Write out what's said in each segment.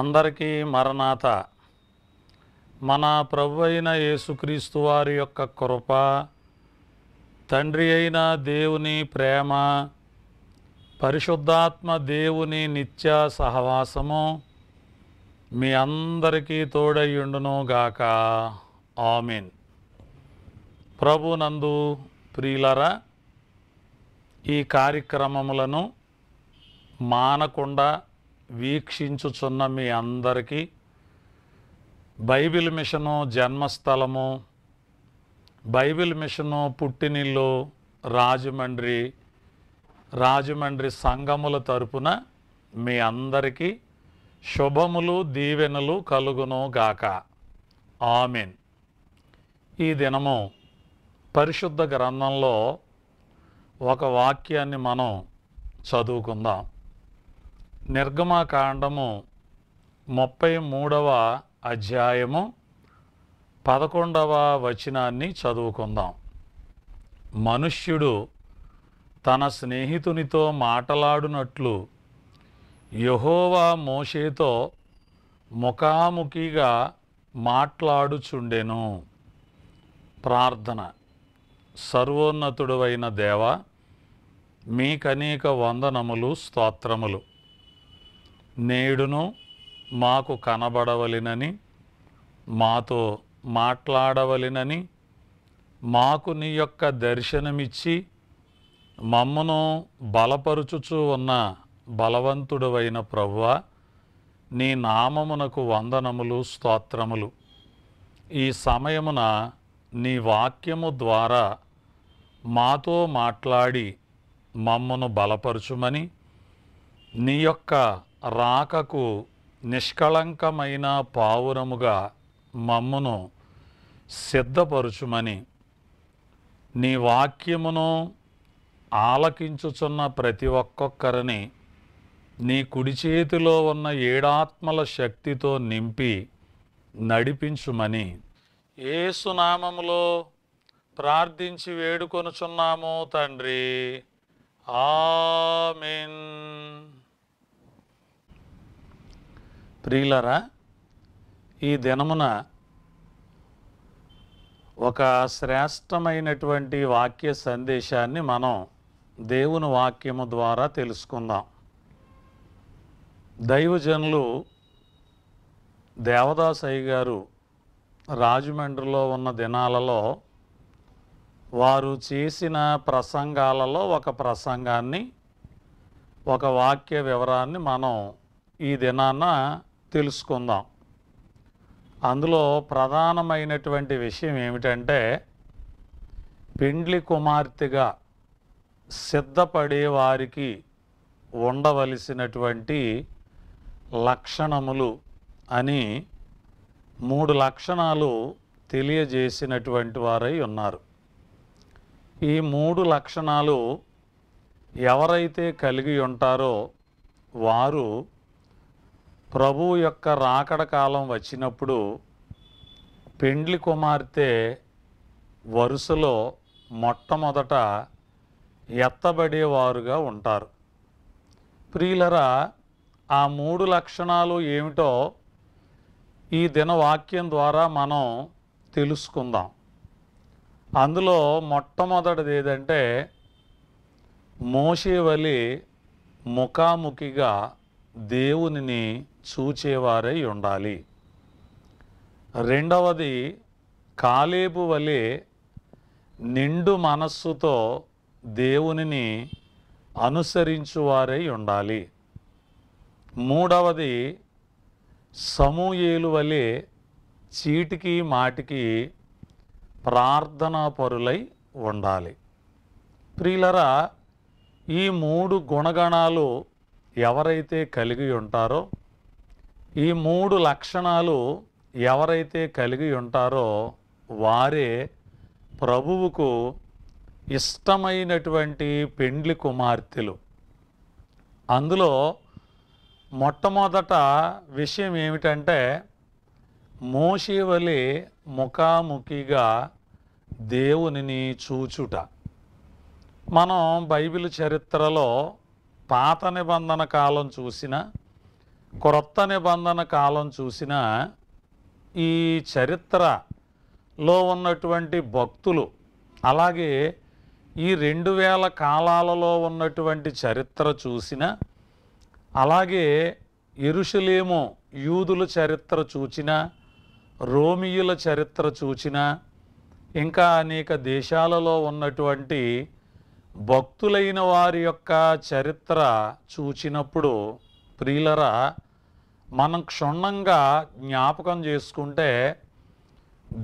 అందరికీ మరణాత మన ప్రభు అయిన యేసుక్రీస్తు వారి యొక్క కృప తండ్రి అయిన దేవుని ప్రేమ పరిశుద్ధాత్మ దేవుని నిత్య సహవాసము మీ అందరికీ తోడయ్యుండునుగాక ఆమెన్ ప్రభునందు ప్రియులరా ఈ కార్యక్రమములను మానకుండా వీక్షించుచున్న మీ అందరికీ బైబిల్ మిషను జన్మస్థలము బైబిల్ మిషను పుట్టినిల్లు రాజమండ్రి రాజమండ్రి సంగముల తరపున మీ అందరికీ శుభములు దీవెనలు కలుగునుగాక ఆమెన్ ఈ దినము పరిశుద్ధ గ్రంథంలో ఒక వాక్యాన్ని మనం చదువుకుందాం నిర్గమకాండము ముప్పై మూడవ అధ్యాయము పదకొండవ వచనాన్ని చదువుకుందాం మనుష్యుడు తన స్నేహితునితో మాటలాడునట్లు యహోవా మోషేతో ముఖాముఖిగా మాట్లాడుచుండెను ప్రార్థన సర్వోన్నతుడవైన దేవ మీకనేక వందనములు స్తోత్రములు నేడును మాకు కనబడవలినని మాతో మాట్లాడవలినని మాకు నీ యొక్క దర్శనమిచ్చి మమ్మను బలపరుచుచూ ఉన్న బలవంతుడవైన ప్రవ్వా నీ నామమునకు వందనములు స్తోత్రములు ఈ సమయమున నీ వాక్యము ద్వారా మాతో మాట్లాడి మమ్మను బలపరచుమని నీ యొక్క రాకకు నిష్కళంకమైన పావురముగా మమ్మును సిద్ధపరుచుమని నీ వాక్యమును ఆలకించుచున్న ప్రతి ఒక్కొక్కరిని నీ కుడి చేతిలో ఉన్న ఏడాత్మల శక్తితో నింపి నడిపించుమని ఏసునామములో ప్రార్థించి వేడుకొనుచున్నాము తండ్రి ఆమెన్ ప్రియులరా ఈ దినమున ఒక శ్రేష్టమైనటువంటి వాక్య సందేశాన్ని మనం దేవుని వాక్యము ద్వారా తెలుసుకుందాం దైవజనులు దేవదాసయ్య గారు రాజమండ్రిలో ఉన్న దినాలలో వారు చేసిన ప్రసంగాలలో ఒక ప్రసంగాన్ని ఒక వాక్య వివరాన్ని మనం ఈ దినాన తెలుసుకుందాం అందులో ప్రధానమైనటువంటి విషయం ఏమిటంటే పిండ్లి కుమార్తెగా సిద్ధపడే వారికి ఉండవలసినటువంటి లక్షణములు అని మూడు లక్షణాలు తెలియజేసినటువంటి వారై ఉన్నారు ఈ మూడు లక్షణాలు ఎవరైతే కలిగి ఉంటారో వారు ప్రభు యొక్క రాకడ కాలం వచ్చినప్పుడు పెండ్లి కుమార్తె వరుసలో మొట్టమొదట ఎత్తబడేవారుగా ఉంటారు ప్రియులరా ఆ మూడు లక్షణాలు ఏమిటో ఈ దినవాక్యం ద్వారా మనం తెలుసుకుందాం అందులో మొట్టమొదటిది ఏదంటే మోషేవలి ముఖాముఖిగా దేవునిని చూచేవారై ఉండాలి రెండవది కాలేబు వలె నిండు మనస్సుతో దేవునిని అనుసరించువారై ఉండాలి మూడవది సమూయేలు వలె చీటికి మాటికి ప్రార్థనాపరులై ఉండాలి ప్రియులరా ఈ మూడు గుణగణాలు ఎవరైతే కలిగి ఉంటారో ఈ మూడు లక్షణాలు ఎవరైతే కలిగి ఉంటారో వారే ప్రభువుకు ఇష్టమైనటువంటి పెండ్లి కుమార్తెలు అందులో మొట్టమొదట విషయం ఏమిటంటే మోషేవలి ముఖాముఖిగా దేవునిని చూచుట మనం బైబిల్ చరిత్రలో పాత నిబంధన కాలం చూసిన క్రొత్త నిబంధన కాలం చూసిన ఈ చరిత్రలో ఉన్నటువంటి భక్తులు అలాగే ఈ రెండు వేల కాలాలలో ఉన్నటువంటి చరిత్ర చూసిన అలాగే ఇరుషులేము యూదుల చరిత్ర చూచిన రోమియుల చరిత్ర చూచిన ఇంకా అనేక దేశాలలో ఉన్నటువంటి భక్తులైన వారి యొక్క చరిత్ర చూచినప్పుడు ప్రియులరా మనం క్షుణ్ణంగా జ్ఞాపకం చేసుకుంటే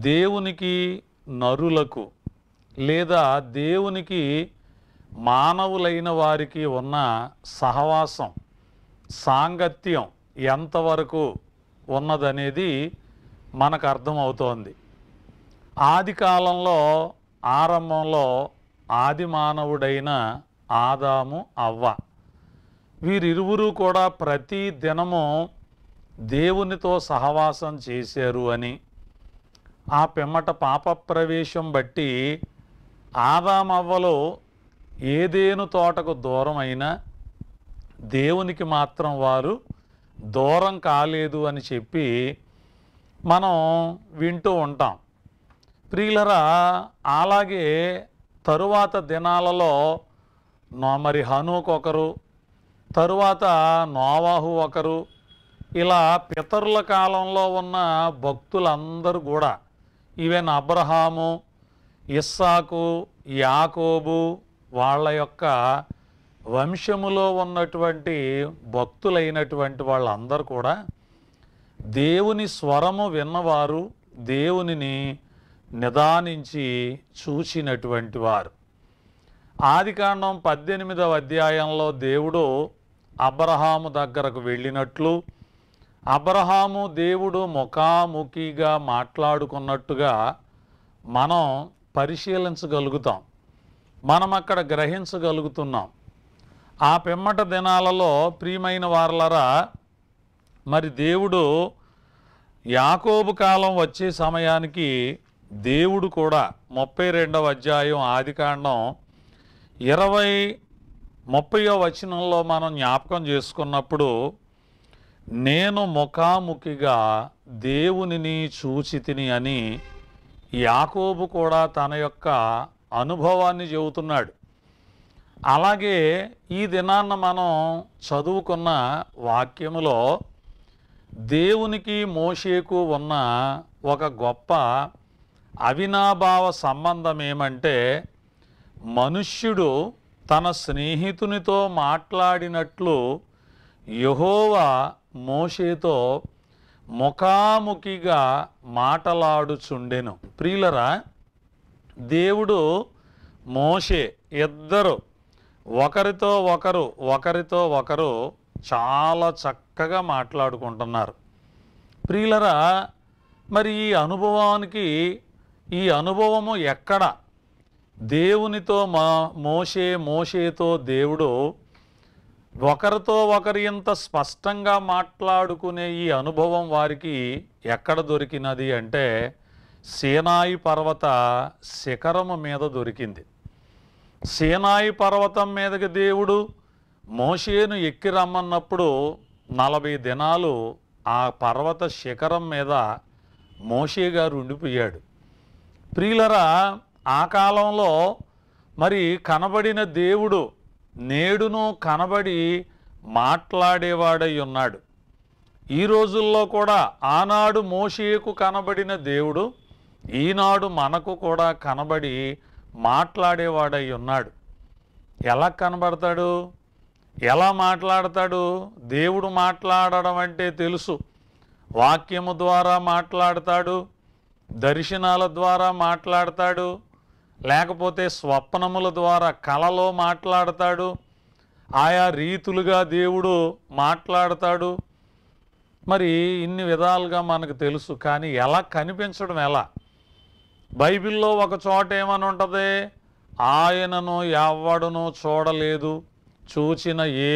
దేవునికి నరులకు లేదా దేవునికి మానవులైన వారికి ఉన్న సహవాసం సాంగత్యం ఎంతవరకు ఉన్నదనేది మనకు అర్థమవుతోంది ఆది కాలంలో ఆరంభంలో ఆది మానవుడైన ఆదాము అవ్వ వీరిరువురు కూడా ప్రతి దినము దేవునితో సహవాసం చేశారు అని ఆ పిమ్మట పాప ప్రవేశం బట్టి ఆదామవ్వలో ఏదేను తోటకు దూరమైనా దేవునికి మాత్రం వారు దూరం కాలేదు అని చెప్పి మనం వింటూ ఉంటాం ప్రియులరా అలాగే తరువాత దినాలలో మరి హనుక్ ఒకరు తరువాత నోవాహు ఒకరు ఇలా పితరుల కాలంలో ఉన్న భక్తులందరూ కూడా ఈవెన్ అబ్రహాము ఇస్సాకు యాకోబు వాళ్ళ యొక్క వంశములో ఉన్నటువంటి భక్తులైనటువంటి వాళ్ళందరూ కూడా దేవుని స్వరము విన్నవారు దేవునిని నిదానించి చూసినటువంటి వారు ఆదికాండం పద్దెనిమిదవ అధ్యాయంలో దేవుడు అబ్రహాము దగ్గరకు వెళ్ళినట్లు అబ్రహాము దేవుడు ముఖాముఖిగా మాట్లాడుకున్నట్టుగా మనం పరిశీలించగలుగుతాం మనం అక్కడ గ్రహించగలుగుతున్నాం ఆ పిమ్మట దినాలలో ప్రియమైన వారలరా మరి దేవుడు యాకోబు కాలం వచ్చే సమయానికి దేవుడు కూడా ముప్పై రెండవ అధ్యాయం ఆదికాండం ఇరవై ముప్పయో వచనంలో మనం జ్ఞాపకం చేసుకున్నప్పుడు నేను ముఖాముఖిగా దేవునిని చూచితిని అని యాకోబు కూడా తన యొక్క అనుభవాన్ని చెబుతున్నాడు అలాగే ఈ దినాన్న మనం చదువుకున్న వాక్యములో దేవునికి మోషేకు ఉన్న ఒక గొప్ప అవినాభావ సంబంధం ఏమంటే మనుష్యుడు తన స్నేహితునితో మాట్లాడినట్లు యహోవా మోషేతో ముఖాముఖిగా మాటలాడుచుండెను ప్రియులరా దేవుడు మోషే ఇద్దరు ఒకరితో ఒకరు ఒకరితో ఒకరు చాలా చక్కగా మాట్లాడుకుంటున్నారు ప్రియులరా మరి ఈ అనుభవానికి ఈ అనుభవము ఎక్కడ దేవునితో మా మోషే మోషేతో దేవుడు ఒకరితో ఒకరి ఇంత స్పష్టంగా మాట్లాడుకునే ఈ అనుభవం వారికి ఎక్కడ దొరికినది అంటే సేనాయి పర్వత శిఖరము మీద దొరికింది సేనాయి పర్వతం మీదకి దేవుడు మోషేను ఎక్కి రమ్మన్నప్పుడు నలభై దినాలు ఆ పర్వత శిఖరం మీద మోషే గారు ఉండిపోయాడు ప్రియులరా ఆ కాలంలో మరి కనబడిన దేవుడు నేడును కనబడి మాట్లాడేవాడై ఉన్నాడు ఈ రోజుల్లో కూడా ఆనాడు మోషేకు కనబడిన దేవుడు ఈనాడు మనకు కూడా కనబడి మాట్లాడేవాడై ఉన్నాడు ఎలా కనబడతాడు ఎలా మాట్లాడతాడు దేవుడు మాట్లాడడం అంటే తెలుసు వాక్యము ద్వారా మాట్లాడతాడు దర్శనాల ద్వారా మాట్లాడతాడు లేకపోతే స్వప్నముల ద్వారా కళలో మాట్లాడతాడు ఆయా రీతులుగా దేవుడు మాట్లాడతాడు మరి ఇన్ని విధాలుగా మనకు తెలుసు కానీ ఎలా కనిపించడం ఎలా బైబిల్లో ఒక చోట ఏమని ఉంటుంది ఆయనను ఎవడునో చూడలేదు చూచిన ఏ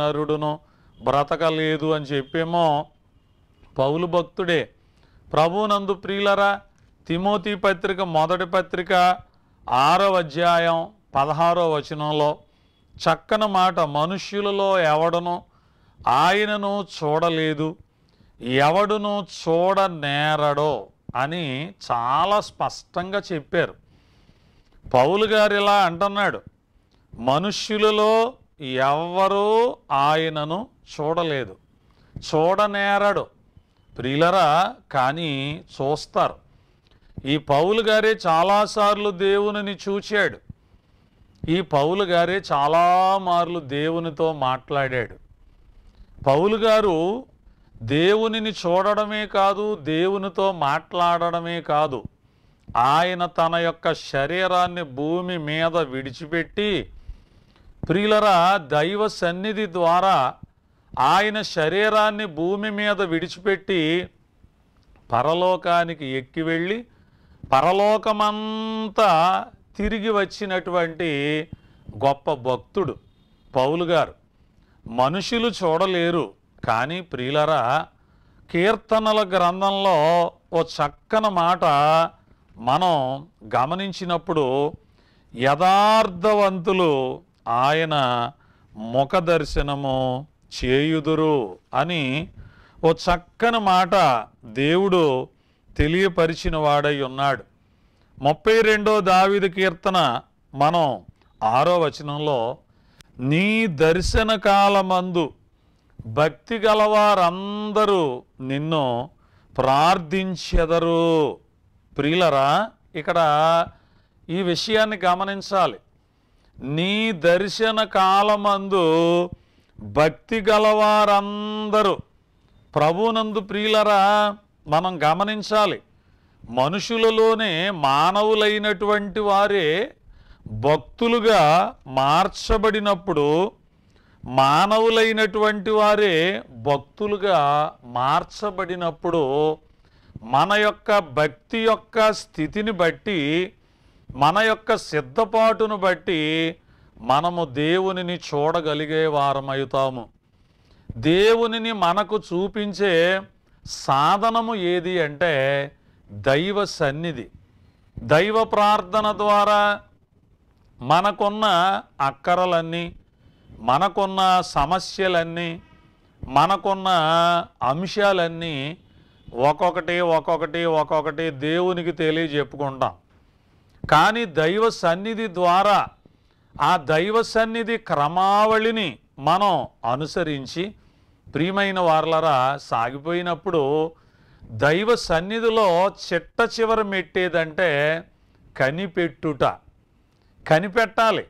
నరుడునో బ్రతకలేదు అని చెప్పేమో పౌలు భక్తుడే ప్రభునందు ప్రియులరా తిమోతి పత్రిక మొదటి పత్రిక ఆరో అధ్యాయం పదహారో వచనంలో చక్కని మాట మనుష్యులలో ఎవడను ఆయనను చూడలేదు ఎవడును చూడనేరడో అని చాలా స్పష్టంగా చెప్పారు పౌలు గారు ఇలా అంటున్నాడు మనుష్యులలో ఎవ్వరూ ఆయనను చూడలేదు చూడనేరడు ప్రియులరా కానీ చూస్తారు ఈ పౌలు గారే చాలాసార్లు దేవునిని చూచాడు ఈ పౌలు గారే చాలా మార్లు దేవునితో మాట్లాడాడు పౌలు గారు దేవునిని చూడడమే కాదు దేవునితో మాట్లాడడమే కాదు ఆయన తన యొక్క శరీరాన్ని భూమి మీద విడిచిపెట్టి ప్రియులరా దైవ సన్నిధి ద్వారా ఆయన శరీరాన్ని భూమి మీద విడిచిపెట్టి పరలోకానికి ఎక్కి వెళ్ళి పరలోకమంతా తిరిగి వచ్చినటువంటి గొప్ప భక్తుడు పౌలు గారు మనుషులు చూడలేరు కానీ ప్రియులరా కీర్తనల గ్రంథంలో ఓ చక్కన మాట మనం గమనించినప్పుడు యథార్థవంతులు ఆయన ముఖ దర్శనము చేయుదురు అని ఓ చక్కని మాట దేవుడు తెలియపరిచిన వాడై ఉన్నాడు ముప్పై రెండో దావిది కీర్తన మనం ఆరో వచనంలో నీ దర్శన కాలమందు భక్తి గలవారందరూ నిన్ను ప్రార్థించెదరు ప్రియులరా ఇక్కడ ఈ విషయాన్ని గమనించాలి నీ దర్శన కాలమందు భక్తి గలవారందరూ ప్రభునందు ప్రియులరా మనం గమనించాలి మనుషులలోనే మానవులైనటువంటి వారే భక్తులుగా మార్చబడినప్పుడు మానవులైనటువంటి వారే భక్తులుగా మార్చబడినప్పుడు మన యొక్క భక్తి యొక్క స్థితిని బట్టి మన యొక్క సిద్ధపాటును బట్టి మనము దేవునిని చూడగలిగే వారమవుతాము దేవునిని మనకు చూపించే సాధనము ఏది అంటే దైవ సన్నిధి దైవ ప్రార్థన ద్వారా మనకున్న అక్కరలన్నీ మనకున్న సమస్యలన్నీ మనకున్న అంశాలన్నీ ఒక్కొక్కటి ఒక్కొక్కటి ఒక్కొక్కటి దేవునికి తెలియజెప్పుకుంటాం కానీ దైవ సన్నిధి ద్వారా ఆ దైవ సన్నిధి క్రమావళిని మనం అనుసరించి ప్రియమైన వార్లరా సాగిపోయినప్పుడు దైవ సన్నిధిలో చిట్ట చివర మెట్టేదంటే కనిపెట్టుట కనిపెట్టాలి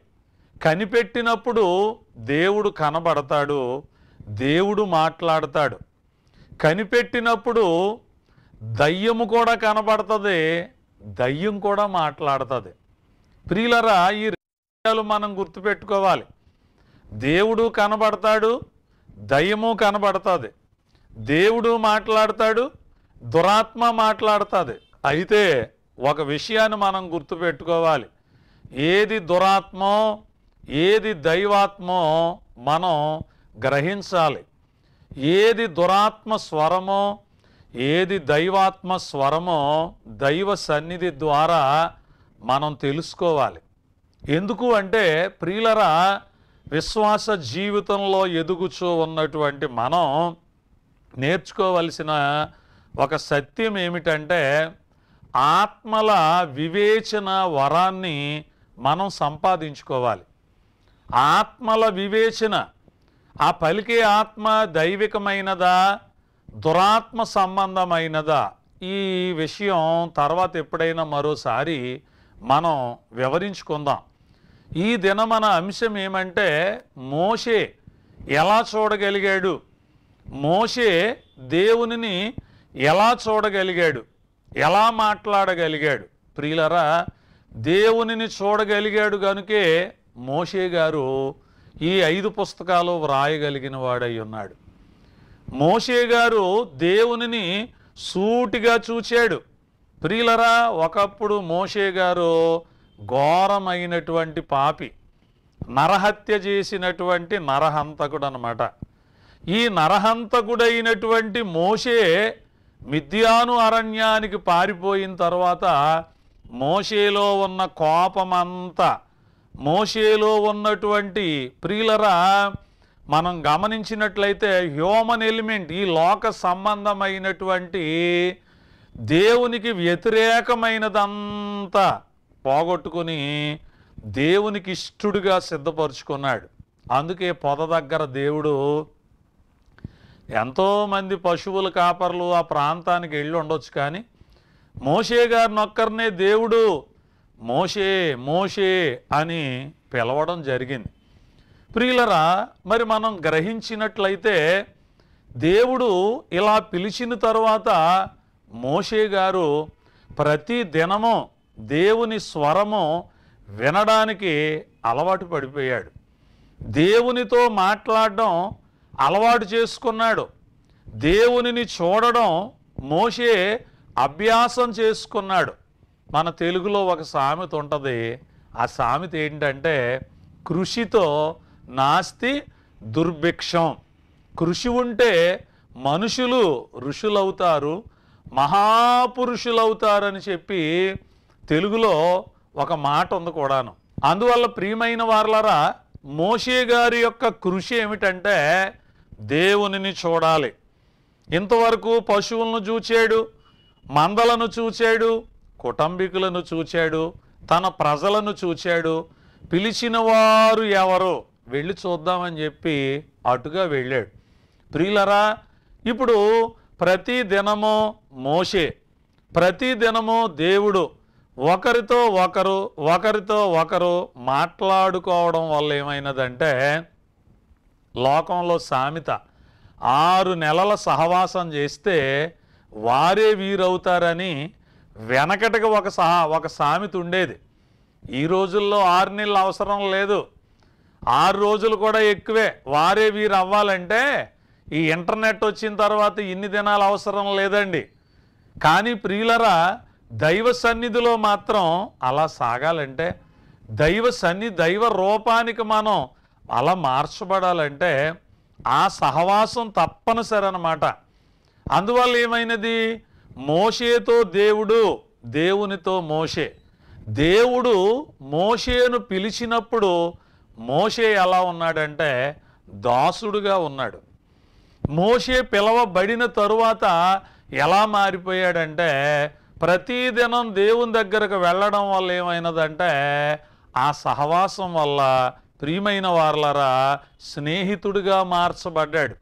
కనిపెట్టినప్పుడు దేవుడు కనబడతాడు దేవుడు మాట్లాడతాడు కనిపెట్టినప్పుడు దయ్యము కూడా కనబడుతుంది దయ్యం కూడా మాట్లాడుతుంది ప్రియులరా ఈ విషయాలు మనం గుర్తుపెట్టుకోవాలి దేవుడు కనబడతాడు దయ్యము కనబడుతుంది దేవుడు మాట్లాడతాడు దురాత్మ మాట్లాడుతుంది అయితే ఒక విషయాన్ని మనం గుర్తుపెట్టుకోవాలి ఏది దురాత్మో ఏది దైవాత్మో మనం గ్రహించాలి ఏది దురాత్మ స్వరమో ఏది దైవాత్మ స్వరమో దైవ సన్నిధి ద్వారా మనం తెలుసుకోవాలి ఎందుకు అంటే ప్రియులరా విశ్వాస జీవితంలో ఎదుగుచూ ఉన్నటువంటి మనం నేర్చుకోవలసిన ఒక సత్యం ఏమిటంటే ఆత్మల వివేచన వరాన్ని మనం సంపాదించుకోవాలి ఆత్మల వివేచన ఆ పలికే ఆత్మ దైవికమైనదా దురాత్మ సంబంధమైనదా ఈ విషయం తర్వాత ఎప్పుడైనా మరోసారి మనం వివరించుకుందాం ఈ దినమన అంశం ఏమంటే మోషే ఎలా చూడగలిగాడు మోషే దేవునిని ఎలా చూడగలిగాడు ఎలా మాట్లాడగలిగాడు ప్రియులరా దేవునిని చూడగలిగాడు కనుకే మోషే గారు ఈ ఐదు పుస్తకాలు వ్రాయగలిగిన వాడై ఉన్నాడు మోషే గారు దేవునిని సూటిగా చూచాడు ప్రియులరా ఒకప్పుడు మోషే గారు ఘోరమైనటువంటి పాపి నరహత్య చేసినటువంటి నరహంతకుడు అనమాట ఈ నరహంతకుడైనటువంటి మోషే మిథ్యాను అరణ్యానికి పారిపోయిన తర్వాత మోషేలో ఉన్న కోపమంతా మోషేలో ఉన్నటువంటి ప్రియులరా మనం గమనించినట్లయితే హ్యూమన్ ఎలిమెంట్ ఈ లోక సంబంధమైనటువంటి దేవునికి వ్యతిరేకమైనదంతా పోగొట్టుకుని దేవునికి ఇష్టడుగా సిద్ధపరుచుకున్నాడు అందుకే పొద దగ్గర దేవుడు ఎంతోమంది పశువుల కాపర్లు ఆ ప్రాంతానికి వెళ్ళి ఉండొచ్చు కానీ మోషే గారిని ఒక్కరినే దేవుడు మోషే మోషే అని పిలవడం జరిగింది ప్రియులరా మరి మనం గ్రహించినట్లయితే దేవుడు ఇలా పిలిచిన తరువాత మోషే గారు ప్రతి దినము దేవుని స్వరము వినడానికి అలవాటు పడిపోయాడు దేవునితో మాట్లాడడం అలవాటు చేసుకున్నాడు దేవునిని చూడడం మోషే అభ్యాసం చేసుకున్నాడు మన తెలుగులో ఒక సామెత ఉంటుంది ఆ సామెత ఏంటంటే కృషితో నాస్తి దుర్భిక్షం కృషి ఉంటే మనుషులు ఋషులవుతారు మహాపురుషులవుతారని చెప్పి తెలుగులో ఒక మాట ఉంది కూడాను అందువల్ల ప్రియమైన వార్లరా మోషే గారి యొక్క కృషి ఏమిటంటే దేవునిని చూడాలి ఇంతవరకు పశువులను చూచాడు మందలను చూచాడు కుటుంబీకులను చూచాడు తన ప్రజలను చూచాడు పిలిచిన వారు ఎవరో వెళ్ళి చూద్దామని చెప్పి అటుగా వెళ్ళాడు ప్రియులరా ఇప్పుడు ప్రతి దినము మోషే ప్రతి దినము దేవుడు ఒకరితో ఒకరు ఒకరితో ఒకరు మాట్లాడుకోవడం వల్ల ఏమైనదంటే లోకంలో సామెత ఆరు నెలల సహవాసం చేస్తే వారే వీరవుతారని వెనకటికి ఒక సహా ఒక సామెత ఉండేది ఈ రోజుల్లో ఆరు నెలలు అవసరం లేదు ఆరు రోజులు కూడా ఎక్కువే వారే వీరు అవ్వాలంటే ఈ ఇంటర్నెట్ వచ్చిన తర్వాత ఇన్ని దినాలు అవసరం లేదండి కానీ ప్రియులరా దైవ సన్నిధిలో మాత్రం అలా సాగాలంటే దైవ సన్ని దైవ రూపానికి మనం అలా మార్చబడాలంటే ఆ సహవాసం తప్పనిసరి అనమాట అందువల్ల ఏమైనది మోషేతో దేవుడు దేవునితో మోషే దేవుడు మోషేను పిలిచినప్పుడు మోషే ఎలా ఉన్నాడంటే దాసుడుగా ఉన్నాడు మోసే పిలవబడిన తరువాత ఎలా మారిపోయాడంటే ప్రతిదినం దేవుని దగ్గరకు వెళ్ళడం వల్ల ఏమైనదంటే ఆ సహవాసం వల్ల ప్రియమైన వార్లరా స్నేహితుడిగా మార్చబడ్డాడు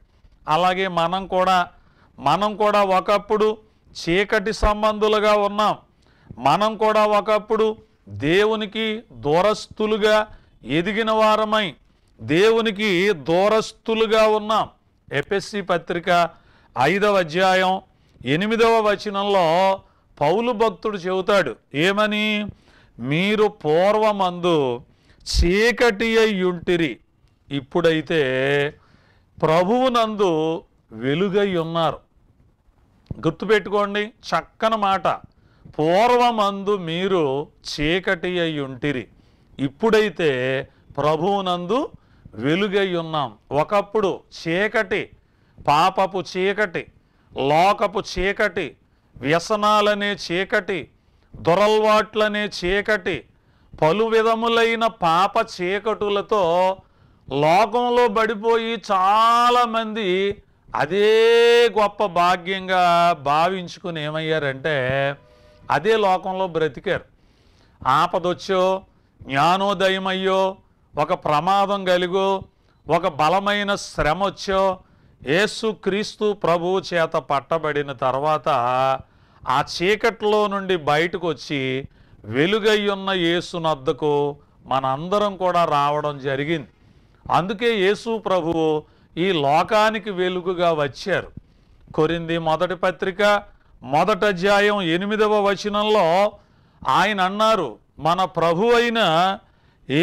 అలాగే మనం కూడా మనం కూడా ఒకప్పుడు చీకటి సంబంధులుగా ఉన్నాం మనం కూడా ఒకప్పుడు దేవునికి దూరస్తులుగా ఎదిగిన వారమై దేవునికి దూరస్తులుగా ఉన్నాం ఎపిఎస్సి పత్రిక ఐదవ అధ్యాయం ఎనిమిదవ వచనంలో పౌలు భక్తుడు చెబుతాడు ఏమని మీరు పూర్వమందు చీకటి అయ్యుంటిరి ఇప్పుడైతే ప్రభువునందు వెలుగై ఉన్నారు గుర్తుపెట్టుకోండి చక్కని మాట పూర్వమందు మీరు చీకటి అయ్యుంటిరి ఇప్పుడైతే ప్రభువునందు వెలుగై ఉన్నాం ఒకప్పుడు చీకటి పాపపు చీకటి లోకపు చీకటి వ్యసనాలనే చీకటి దొరల్వాట్లనే చీకటి పలు విధములైన పాప చీకటులతో లోకంలో పడిపోయి చాలామంది అదే గొప్ప భాగ్యంగా భావించుకుని ఏమయ్యారంటే అదే లోకంలో బ్రతికారు ఆపదొచ్చో జ్ఞానోదయం అయ్యో ఒక ప్రమాదం కలిగో ఒక బలమైన శ్రమ వచ్చో క్రీస్తు ప్రభువు చేత పట్టబడిన తర్వాత ఆ చీకట్లో నుండి బయటకు వచ్చి వెలుగై ఉన్న నద్దకు మనందరం కూడా రావడం జరిగింది అందుకే యేసు ప్రభువు ఈ లోకానికి వెలుగుగా వచ్చారు కొరింది మొదటి పత్రిక మొదట అధ్యాయం ఎనిమిదవ వచనంలో ఆయన అన్నారు మన ప్రభు అయిన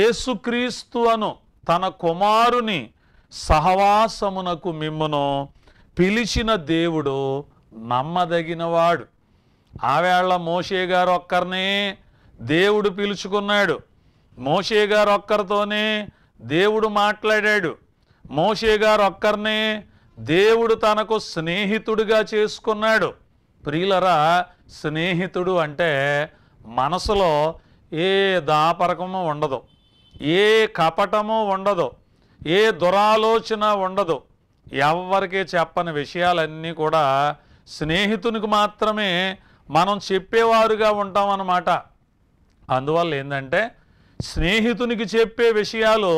ఏసుక్రీస్తు అను తన కుమారుని సహవాసమునకు మిమ్మును పిలిచిన దేవుడు నమ్మదగినవాడు ఆవేళ మోషే గారు ఒక్కరినే దేవుడు పిలుచుకున్నాడు మోషే గారు ఒక్కరితోనే దేవుడు మాట్లాడాడు మోషే గారు ఒక్కరినే దేవుడు తనకు స్నేహితుడిగా చేసుకున్నాడు ప్రియులరా స్నేహితుడు అంటే మనసులో ఏ దాపరకము ఉండదు ఏ కపటము ఉండదు ఏ దురాలోచన ఉండదు ఎవరికి చెప్పని విషయాలన్నీ కూడా స్నేహితునికి మాత్రమే మనం చెప్పేవారుగా ఉంటామన్నమాట అందువల్ల ఏంటంటే స్నేహితునికి చెప్పే విషయాలు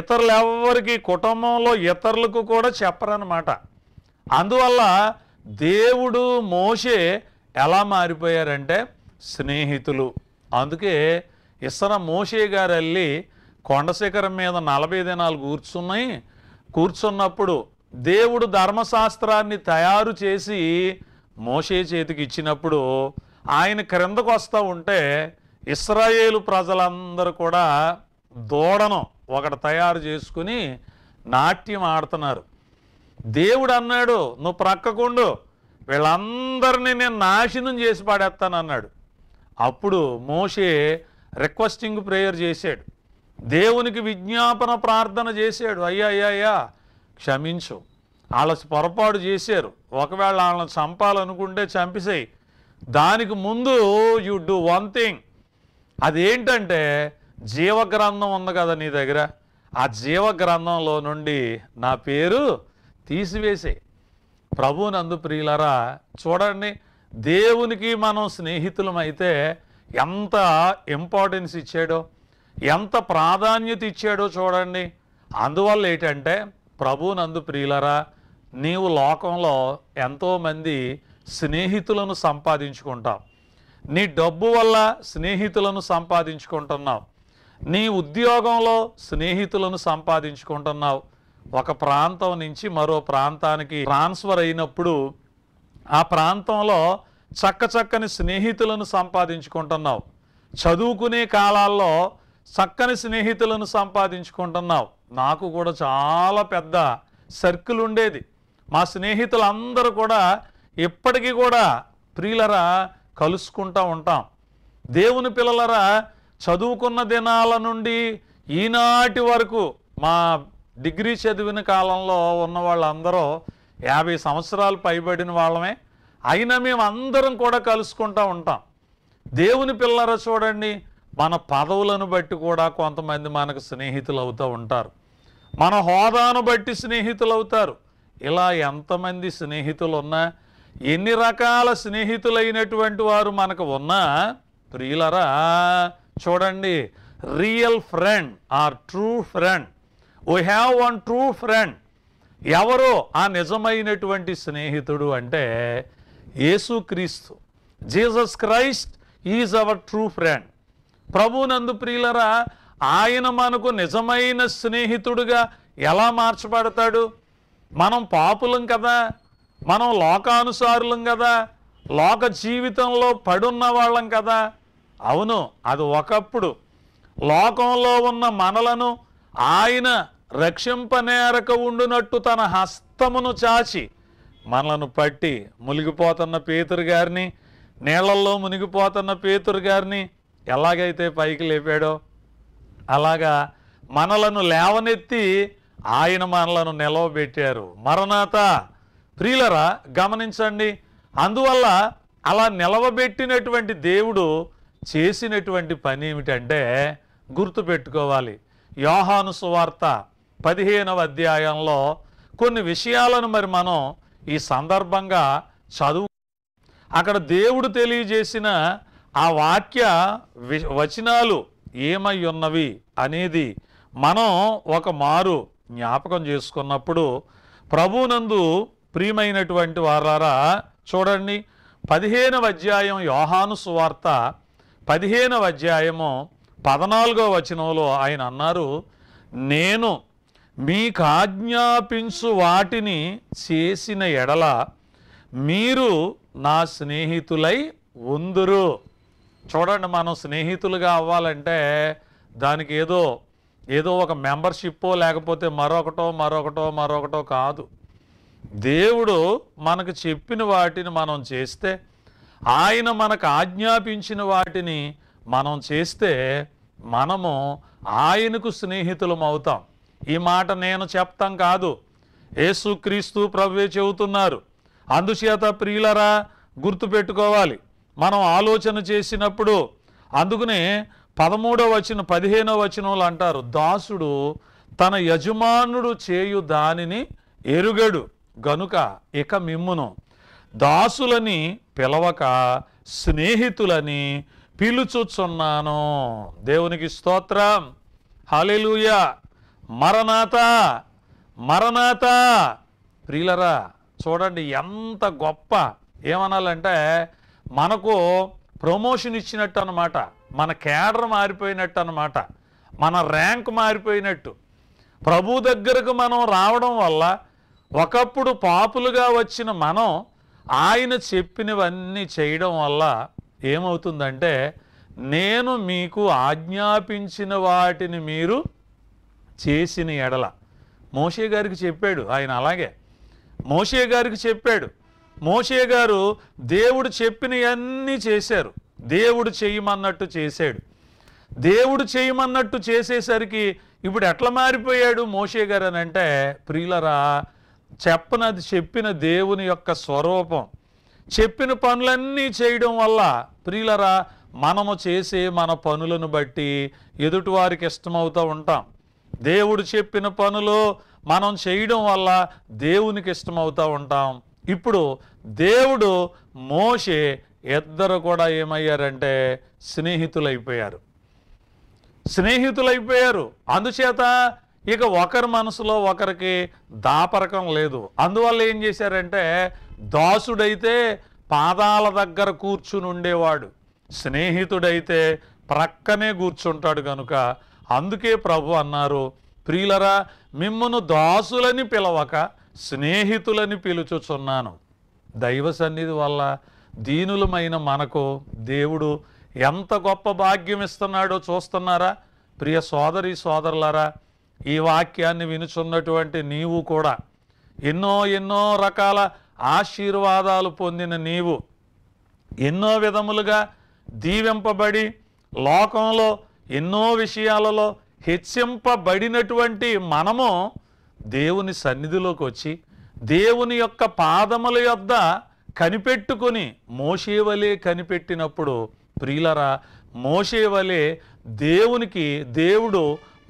ఇతరులు ఎవరికి కుటుంబంలో ఇతరులకు కూడా చెప్పరన్నమాట అందువల్ల దేవుడు మోసే ఎలా మారిపోయారంటే స్నేహితులు అందుకే ఇసర మోషే గారు వెళ్ళి కొండశిఖరం మీద నలభై దినాలు కూర్చున్నాయి కూర్చున్నప్పుడు దేవుడు ధర్మశాస్త్రాన్ని తయారు చేసి మోషే చేతికి ఇచ్చినప్పుడు ఆయన క్రిందకు వస్తూ ఉంటే ఇస్రాయేలు ప్రజలందరూ కూడా దూడను ఒకటి తయారు చేసుకుని నాట్యం ఆడుతున్నారు దేవుడు అన్నాడు నువ్వు ప్రక్కకుండు వీళ్ళందరినీ నేను నాశనం చేసి పాడేస్తాను అన్నాడు అప్పుడు మోషే రిక్వెస్టింగ్ ప్రేయర్ చేశాడు దేవునికి విజ్ఞాపన ప్రార్థన చేశాడు అయ్యా అయ్యా అయ్యా క్షమించు వాళ్ళ పొరపాటు చేశారు ఒకవేళ వాళ్ళని చంపాలనుకుంటే చంపేసేయి దానికి ముందు యు డూ వన్ థింగ్ అదేంటంటే జీవగ్రంథం ఉంది కదా నీ దగ్గర ఆ జీవగ్రంథంలో నుండి నా పేరు తీసివేసే ప్రభునందు ప్రియులరా చూడండి దేవునికి మనం స్నేహితులమైతే ఎంత ఇంపార్టెన్స్ ఇచ్చాడో ఎంత ప్రాధాన్యత ఇచ్చాడో చూడండి అందువల్ల ఏంటంటే ప్రభు నందు ప్రియులరా నీవు లోకంలో ఎంతోమంది స్నేహితులను సంపాదించుకుంటావు నీ డబ్బు వల్ల స్నేహితులను సంపాదించుకుంటున్నావు నీ ఉద్యోగంలో స్నేహితులను సంపాదించుకుంటున్నావు ఒక ప్రాంతం నుంచి మరో ప్రాంతానికి ట్రాన్స్ఫర్ అయినప్పుడు ఆ ప్రాంతంలో చక్క చక్కని స్నేహితులను సంపాదించుకుంటున్నావు చదువుకునే కాలాల్లో చక్కని స్నేహితులను సంపాదించుకుంటున్నావు నాకు కూడా చాలా పెద్ద సర్కిల్ ఉండేది మా స్నేహితులందరూ కూడా ఇప్పటికీ కూడా ప్రియులరా కలుసుకుంటూ ఉంటాం దేవుని పిల్లలరా చదువుకున్న దినాల నుండి ఈనాటి వరకు మా డిగ్రీ చదివిన కాలంలో ఉన్న వాళ్ళందరూ యాభై సంవత్సరాలు పైబడిన వాళ్ళమే అయినా మేము అందరం కూడా కలుసుకుంటూ ఉంటాం దేవుని పిల్లర చూడండి మన పదవులను బట్టి కూడా కొంతమంది మనకు స్నేహితులు అవుతూ ఉంటారు మన హోదాను బట్టి స్నేహితులు అవుతారు ఇలా ఎంతమంది స్నేహితులు ఉన్నా ఎన్ని రకాల స్నేహితులైనటువంటి వారు మనకు ఉన్నా ప్రియులరా చూడండి real friend or true friend we have one true friend ఎవరో ఆ నిజమైనటువంటి స్నేహితుడు అంటే యేసుక్రీస్తు Jesus Christ is our true friend నందు ప్రియులరా ఆయన మనకు నిజమైన స్నేహితుడుగా ఎలా మార్చబడతాడు మనం పాపులం కదా మనం లోకానుసారులం కదా లోక జీవితంలో పడున్న వాళ్ళం కదా అవును అది ఒకప్పుడు లోకంలో ఉన్న మనలను ఆయన రక్షింపనేరక ఉండునట్టు తన హస్తమును చాచి మనలను పట్టి మునిగిపోతున్న పేతురు గారిని నీళ్లల్లో మునిగిపోతున్న పేతురు గారిని ఎలాగైతే పైకి లేపాడో అలాగా మనలను లేవనెత్తి ఆయన మనలను నిలవబెట్టారు మరణాత ప్రియులరా గమనించండి అందువల్ల అలా నిలవబెట్టినటువంటి దేవుడు చేసినటువంటి పని ఏమిటంటే గుర్తుపెట్టుకోవాలి యోహానుసువార్త పదిహేనవ అధ్యాయంలో కొన్ని విషయాలను మరి మనం ఈ సందర్భంగా చదువు అక్కడ దేవుడు తెలియజేసిన ఆ వాక్య వచనాలు ఏమై ఉన్నవి అనేది మనం ఒక మారు జ్ఞాపకం చేసుకున్నప్పుడు ప్రభునందు ప్రియమైనటువంటి వారారా చూడండి పదిహేనవ అధ్యాయం యోహాను సువార్త పదిహేనవ అధ్యాయము పదనాలుగో వచనంలో ఆయన అన్నారు నేను ఆజ్ఞాపించు వాటిని చేసిన ఎడల మీరు నా స్నేహితులై ఉందురు చూడండి మనం స్నేహితులుగా అవ్వాలంటే దానికి ఏదో ఏదో ఒక మెంబర్షిప్పో లేకపోతే మరొకటో మరొకటో మరొకటో కాదు దేవుడు మనకు చెప్పిన వాటిని మనం చేస్తే ఆయన మనకు ఆజ్ఞాపించిన వాటిని మనం చేస్తే మనము ఆయనకు స్నేహితులం అవుతాం ఈ మాట నేను చెప్తాం కాదు ఏసుక్రీస్తు ప్రభువే చెబుతున్నారు అందుచేత ప్రియులరా గుర్తుపెట్టుకోవాలి మనం ఆలోచన చేసినప్పుడు అందుకునే పదమూడో వచనం పదిహేనో వచనంలో అంటారు దాసుడు తన యజమానుడు చేయు దానిని ఎరుగడు గనుక ఇక మిమ్మును దాసులని పిలవక స్నేహితులని పిలుచుచున్నాను దేవునికి స్తోత్రం హాలేలుయా మరణాత మరణాత ప్రియులరా చూడండి ఎంత గొప్ప ఏమనాలంటే మనకు ప్రమోషన్ ఇచ్చినట్టు అనమాట మన కేడర్ మారిపోయినట్టు అనమాట మన ర్యాంక్ మారిపోయినట్టు ప్రభు దగ్గరకు మనం రావడం వల్ల ఒకప్పుడు పాపులుగా వచ్చిన మనం ఆయన చెప్పినవన్నీ చేయడం వల్ల ఏమవుతుందంటే నేను మీకు ఆజ్ఞాపించిన వాటిని మీరు చేసిన ఎడల మోషే గారికి చెప్పాడు ఆయన అలాగే మోషే గారికి చెప్పాడు మోషే గారు దేవుడు చెప్పినవన్నీ చేశారు దేవుడు చేయమన్నట్టు చేశాడు దేవుడు చేయమన్నట్టు చేసేసరికి ఇప్పుడు ఎట్లా మారిపోయాడు మోషే గారు అని అంటే ప్రియులరా చెప్పనది చెప్పిన దేవుని యొక్క స్వరూపం చెప్పిన పనులన్నీ చేయడం వల్ల ప్రియులరా మనము చేసే మన పనులను బట్టి ఎదుటివారికి ఇష్టమవుతూ ఉంటాం దేవుడు చెప్పిన పనులు మనం చేయడం వల్ల దేవునికి ఇష్టమవుతూ ఉంటాం ఇప్పుడు దేవుడు మోషే ఇద్దరు కూడా ఏమయ్యారంటే స్నేహితులైపోయారు స్నేహితులైపోయారు అందుచేత ఇక ఒకరి మనసులో ఒకరికి దాపరకం లేదు అందువల్ల ఏం చేశారంటే దాసుడైతే పాదాల దగ్గర కూర్చుని ఉండేవాడు స్నేహితుడైతే ప్రక్కనే కూర్చుంటాడు కనుక అందుకే ప్రభు అన్నారు ప్రియులరా మిమ్మను దాసులని పిలవక స్నేహితులని పిలుచుచున్నాను దైవ సన్నిధి వల్ల దీనులమైన మనకు దేవుడు ఎంత గొప్ప భాగ్యం ఇస్తున్నాడో చూస్తున్నారా ప్రియ సోదరి సోదరులరా ఈ వాక్యాన్ని వినుచున్నటువంటి నీవు కూడా ఎన్నో ఎన్నో రకాల ఆశీర్వాదాలు పొందిన నీవు ఎన్నో విధములుగా దీవింపబడి లోకంలో ఎన్నో విషయాలలో హెచ్చింపబడినటువంటి మనము దేవుని సన్నిధిలోకి వచ్చి దేవుని యొక్క పాదముల యొద్ద కనిపెట్టుకుని మోసేవలే కనిపెట్టినప్పుడు ప్రియులరా మోసేవలే దేవునికి దేవుడు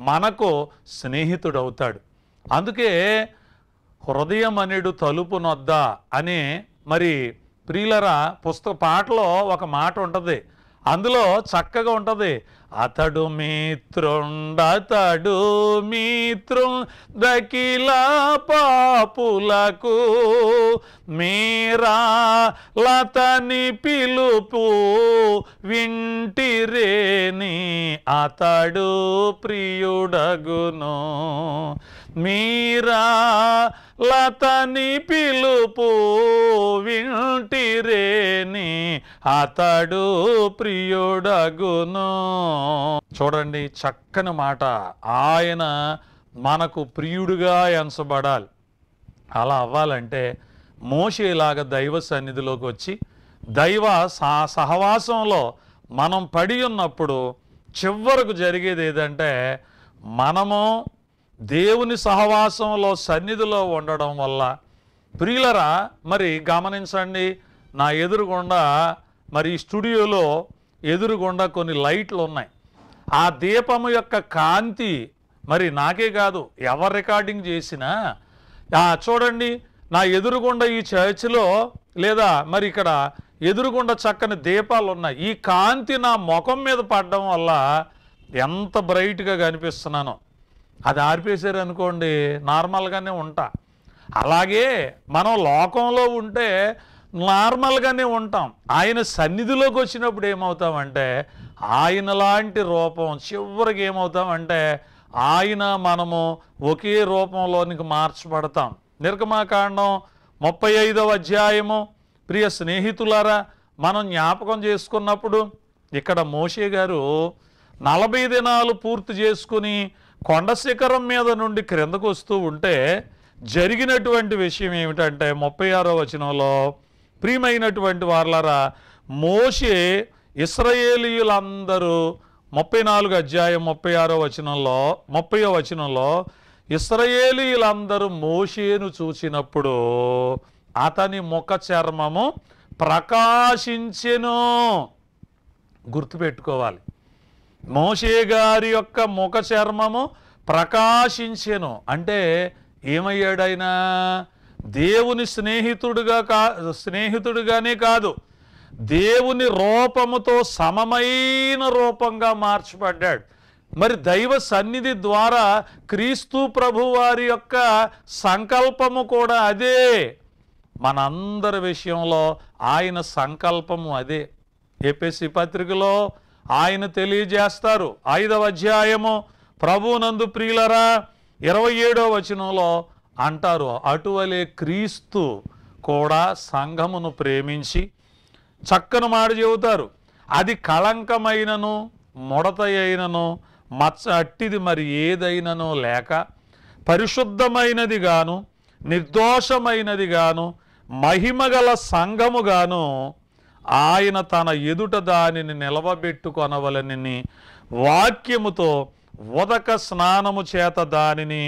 మనకు స్నేహితుడవుతాడు అందుకే హృదయం అనేడు తలుపు నొద్ద అనే మరి ప్రియులరా పుస్తక పాటలో ఒక మాట ఉంటుంది అందులో చక్కగా ఉంటుంది అతడు మిత్రుండతడు మిత్రు దకిల పాపులకు మీరా లతని పిలుపు వింటిరేని అతడు ప్రియుడగును మీరా లతని పిలుపు వింటిరేని అతడు ప్రియుడగును చూడండి చక్కని మాట ఆయన మనకు ప్రియుడుగా ఎంచబడాలి అలా అవ్వాలంటే మోషేలాగా దైవ సన్నిధిలోకి వచ్చి దైవ సహవాసంలో మనం పడి ఉన్నప్పుడు చివరకు జరిగేది ఏదంటే మనము దేవుని సహవాసంలో సన్నిధిలో ఉండడం వల్ల ప్రియులరా మరి గమనించండి నా ఎదురుగుండా మరి స్టూడియోలో ఎదురుగుండా కొన్ని లైట్లు ఉన్నాయి ఆ దీపము యొక్క కాంతి మరి నాకే కాదు ఎవరు రికార్డింగ్ చేసినా చూడండి నా ఎదురుగుండా ఈ చర్చిలో లేదా మరి ఇక్కడ ఎదురుగుండా చక్కని దీపాలు ఉన్నాయి ఈ కాంతి నా ముఖం మీద పడడం వల్ల ఎంత బ్రైట్గా కనిపిస్తున్నానో అది ఆర్పేశారు అనుకోండి నార్మల్గానే ఉంటా అలాగే మనం లోకంలో ఉంటే నార్మల్గానే ఉంటాం ఆయన సన్నిధిలోకి వచ్చినప్పుడు ఏమవుతామంటే ఆయన లాంటి రూపం చివరికి ఏమవుతామంటే ఆయన మనము ఒకే రూపంలోనికి మార్చబడతాం నిర్గమాకాండం ముప్పై ఐదవ అధ్యాయము ప్రియ స్నేహితులారా మనం జ్ఞాపకం చేసుకున్నప్పుడు ఇక్కడ మోషే గారు నలభై దినాలు పూర్తి చేసుకుని కొండ శిఖరం మీద నుండి క్రిందకు వస్తూ ఉంటే జరిగినటువంటి విషయం ఏమిటంటే ముప్పై ఆరో వచనంలో ప్రియమైనటువంటి వార్లరా మోషే ఇస్రయేలీయులందరూ ముప్పై నాలుగు అధ్యాయం ముప్పై ఆరో వచనంలో ముప్పై వచనంలో ఇస్రయేలీలందరూ మోషేను చూసినప్పుడు అతని ముఖ చర్మము ప్రకాశించెను గుర్తుపెట్టుకోవాలి మోషే గారి యొక్క ముఖ చర్మము ప్రకాశించెను అంటే ఏమయ్యాడైనా దేవుని స్నేహితుడుగా కా స్నేహితుడుగానే కాదు దేవుని రూపముతో సమమైన రూపంగా మార్చబడ్డాడు మరి దైవ సన్నిధి ద్వారా క్రీస్తు ప్రభు వారి యొక్క సంకల్పము కూడా అదే మనందరి విషయంలో ఆయన సంకల్పము అదే ఏపీసీ పత్రికలో ఆయన తెలియజేస్తారు ఐదవ అధ్యాయము ప్రభునందు ప్రియులరా ఇరవై ఏడవ వచనంలో అంటారు అటువలే క్రీస్తు కూడా సంఘమును ప్రేమించి చక్కను మాట చెబుతారు అది కళంకమైనను ముడత అయినను మచ్చ అట్టిది మరి ఏదైనను లేక పరిశుద్ధమైనది గాను నిర్దోషమైనది గాను మహిమగల సంఘముగాను ఆయన తన ఎదుట దానిని నిలవబెట్టుకొనవలనని వాక్యముతో ఉదక స్నానము చేత దానిని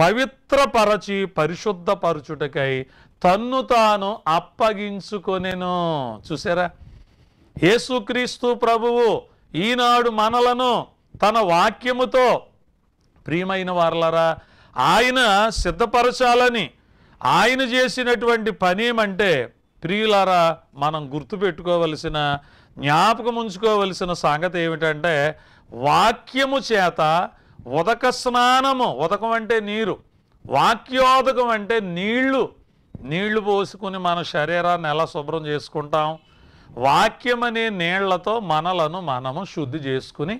పవిత్రపరచి పరిశుద్ధపరచుటకై తన్ను తాను అప్పగించుకొనెను చూసారా యేసుక్రీస్తు ప్రభువు ఈనాడు మనలను తన వాక్యముతో ప్రియమైన వారలరా ఆయన సిద్ధపరచాలని ఆయన చేసినటువంటి పనేమంటే ప్రియులారా మనం గుర్తుపెట్టుకోవలసిన జ్ఞాపకం ఉంచుకోవలసిన సంగతి ఏమిటంటే వాక్యము చేత ఉదక స్నానము ఉదకం అంటే నీరు వాక్యోదకం అంటే నీళ్లు నీళ్లు పోసుకుని మన శరీరాన్ని ఎలా శుభ్రం చేసుకుంటాం వాక్యమనే నీళ్లతో మనలను మనము శుద్ధి చేసుకుని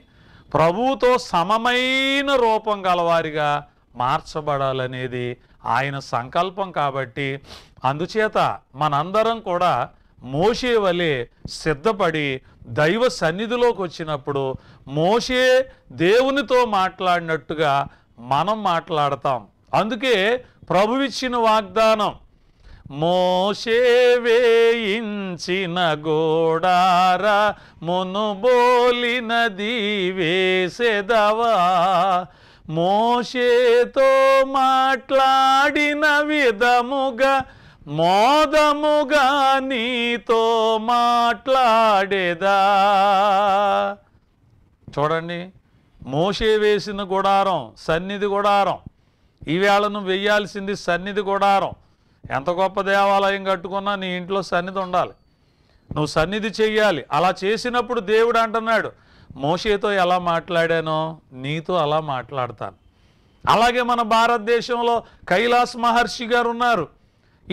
ప్రభువుతో సమమైన రూపం గలవారిగా మార్చబడాలనేది ఆయన సంకల్పం కాబట్టి అందుచేత మనందరం కూడా మోషే వలె సిద్ధపడి దైవ సన్నిధిలోకి వచ్చినప్పుడు మోషే దేవునితో మాట్లాడినట్టుగా మనం మాట్లాడతాం అందుకే ప్రభు ఇచ్చిన వాగ్దానం మోషే వేయించిన గోడార మునుబోలినది వేసేదవా మోషేతో మాట్లాడిన విధముగా మోదముగా నీతో మాట్లాడేదా చూడండి మోషే వేసిన గుడారం సన్నిధి గుడారం ఈవేళ నువ్వు వెయ్యాల్సింది సన్నిధి గుడారం ఎంత గొప్ప దేవాలయం కట్టుకున్నా నీ ఇంట్లో సన్నిధి ఉండాలి నువ్వు సన్నిధి చెయ్యాలి అలా చేసినప్పుడు దేవుడు అంటున్నాడు మోషేతో ఎలా మాట్లాడానో నీతో అలా మాట్లాడతాను అలాగే మన భారతదేశంలో కైలాస్ మహర్షి గారు ఉన్నారు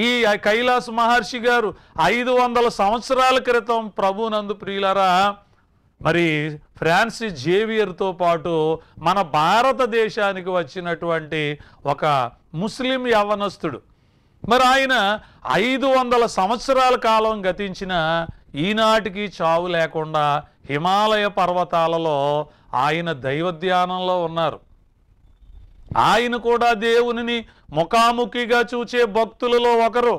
ఈ కైలాస్ మహర్షి గారు ఐదు వందల సంవత్సరాల క్రితం ప్రభునందు ప్రియులరా మరి ఫ్రాన్సిస్ జేవియర్తో పాటు మన భారతదేశానికి వచ్చినటువంటి ఒక ముస్లిం యవనస్తుడు మరి ఆయన ఐదు వందల సంవత్సరాల కాలం గతించిన ఈనాటికి చావు లేకుండా హిమాలయ పర్వతాలలో ఆయన దైవధ్యానంలో ఉన్నారు ఆయన కూడా దేవునిని ముఖాముఖిగా చూచే భక్తులలో ఒకరు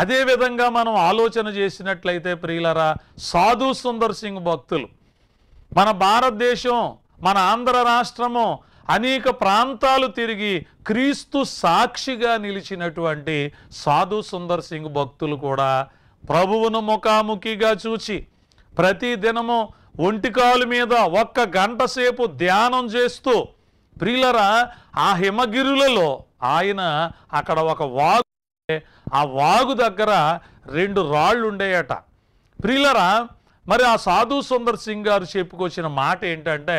అదేవిధంగా మనం ఆలోచన చేసినట్లయితే ప్రియులరా సాధు సుందర్ సింగ్ భక్తులు మన భారతదేశం మన ఆంధ్ర రాష్ట్రము అనేక ప్రాంతాలు తిరిగి క్రీస్తు సాక్షిగా నిలిచినటువంటి సాధు సుందర్ సింగ్ భక్తులు కూడా ప్రభువును ముఖాముఖిగా చూచి ప్రతి దినము ఒంటికాలు మీద ఒక్క గంట సేపు ధ్యానం చేస్తూ ప్రియులరా ఆ హిమగిరులలో ఆయన అక్కడ ఒక వాగు ఆ వాగు దగ్గర రెండు రాళ్ళు ఉండేయట ప్రియులరా మరి ఆ సాధు సుందర్ సింగ్ గారు చెప్పుకొచ్చిన మాట ఏంటంటే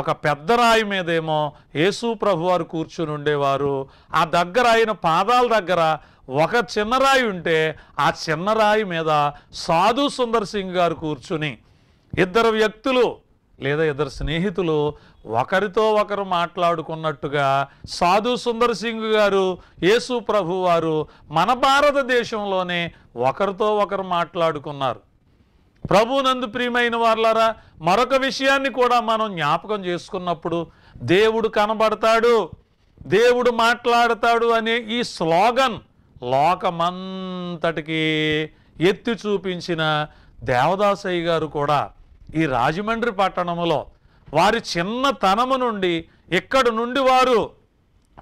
ఒక పెద్ద రాయి మీదేమో యేసు ప్రభు వారు కూర్చుని ఉండేవారు ఆ దగ్గర ఆయన పాదాల దగ్గర ఒక చిన్న రాయి ఉంటే ఆ చిన్న రాయి మీద సాధు సుందర్ సింగ్ గారు కూర్చుని ఇద్దరు వ్యక్తులు లేదా ఇద్దరు స్నేహితులు ఒకరితో ఒకరు మాట్లాడుకున్నట్టుగా సాధు సుందర్ సింగ్ గారు యేసు ప్రభు వారు మన భారతదేశంలోనే ఒకరితో ఒకరు మాట్లాడుకున్నారు నందు ప్రియమైన వాళ్ళారా మరొక విషయాన్ని కూడా మనం జ్ఞాపకం చేసుకున్నప్పుడు దేవుడు కనబడతాడు దేవుడు మాట్లాడతాడు అనే ఈ స్లోగన్ లోకమంతటికి ఎత్తి చూపించిన దేవదాసయ్య గారు కూడా ఈ రాజమండ్రి పట్టణములో వారి చిన్నతనము నుండి ఇక్కడ నుండి వారు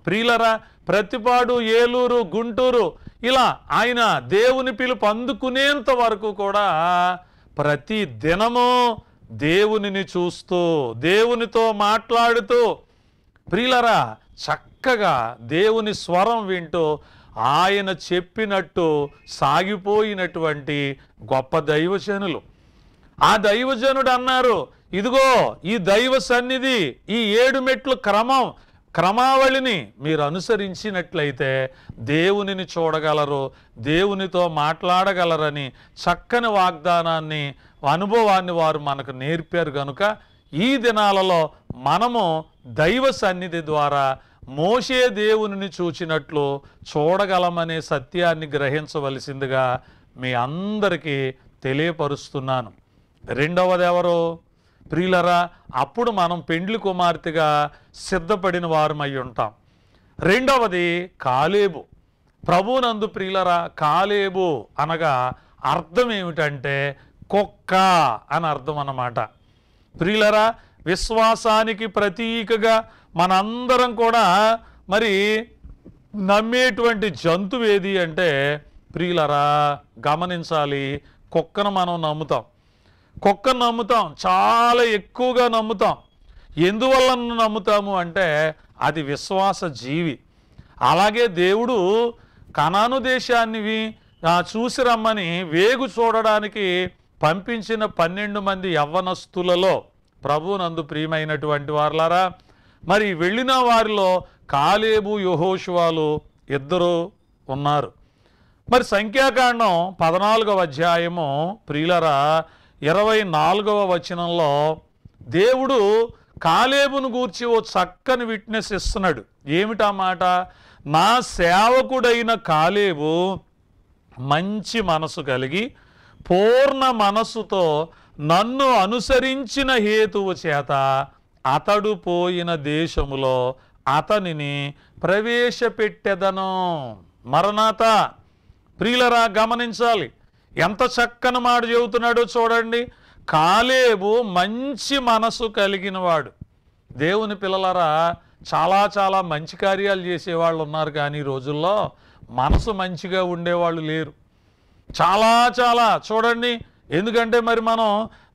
ప్రియులరా ప్రతిపాడు ఏలూరు గుంటూరు ఇలా ఆయన దేవుని పిలుపు అందుకునేంత వరకు కూడా ప్రతి దినము దేవునిని చూస్తూ దేవునితో మాట్లాడుతూ ప్రియులరా చక్కగా దేవుని స్వరం వింటూ ఆయన చెప్పినట్టు సాగిపోయినటువంటి గొప్ప దైవజనులు ఆ దైవజనుడు అన్నారు ఇదిగో ఈ దైవ సన్నిధి ఈ ఏడు మెట్లు క్రమం క్రమావళిని మీరు అనుసరించినట్లయితే దేవునిని చూడగలరు దేవునితో మాట్లాడగలరని చక్కని వాగ్దానాన్ని అనుభవాన్ని వారు మనకు నేర్పారు కనుక ఈ దినాలలో మనము దైవ సన్నిధి ద్వారా మోషే దేవుని చూచినట్లు చూడగలమనే సత్యాన్ని గ్రహించవలసిందిగా మీ అందరికీ తెలియపరుస్తున్నాను రెండవది ఎవరు ప్రియులరా అప్పుడు మనం పెండ్లి కుమార్తెగా సిద్ధపడిన వారమై ఉంటాం రెండవది కాలేబు ప్రభునందు ప్రియులరా కాలేబు అనగా అర్థం ఏమిటంటే కుక్క అని అర్థం అన్నమాట ప్రియులరా విశ్వాసానికి ప్రతీకగా మనందరం కూడా మరి నమ్మేటువంటి జంతువు ఏది అంటే ప్రియులరా గమనించాలి కుక్కను మనం నమ్ముతాం కుక్కను నమ్ముతాం చాలా ఎక్కువగా నమ్ముతాం ఎందువల్ల నమ్ముతాము అంటే అది విశ్వాస జీవి అలాగే దేవుడు కణాను దేశాన్ని చూసి రమ్మని వేగు చూడడానికి పంపించిన పన్నెండు మంది యవ్వనస్తులలో ప్రభునందు ప్రియమైనటువంటి వారులారా మరి వెళ్ళిన వారిలో కాలేబు యహోశివాలు ఇద్దరు ఉన్నారు మరి సంఖ్యాకాండం పద్నాలుగవ అధ్యాయము ప్రియులరా ఇరవై నాలుగవ వచనంలో దేవుడు కాలేబును గూర్చి ఓ చక్కని విట్నెస్ ఇస్తున్నాడు ఏమిటా మాట నా సేవకుడైన కాలేబు మంచి మనసు కలిగి పూర్ణ మనస్సుతో నన్ను అనుసరించిన హేతువు చేత అతడు పోయిన దేశములో అతనిని ప్రవేశపెట్టెదనో మరణాత ప్రియులరా గమనించాలి ఎంత చక్కని మాట చెబుతున్నాడో చూడండి కాలేబు మంచి మనసు కలిగినవాడు దేవుని పిల్లలరా చాలా చాలా మంచి కార్యాలు చేసేవాళ్ళు ఉన్నారు కానీ ఈ రోజుల్లో మనసు మంచిగా ఉండేవాళ్ళు లేరు చాలా చాలా చూడండి ఎందుకంటే మరి మనం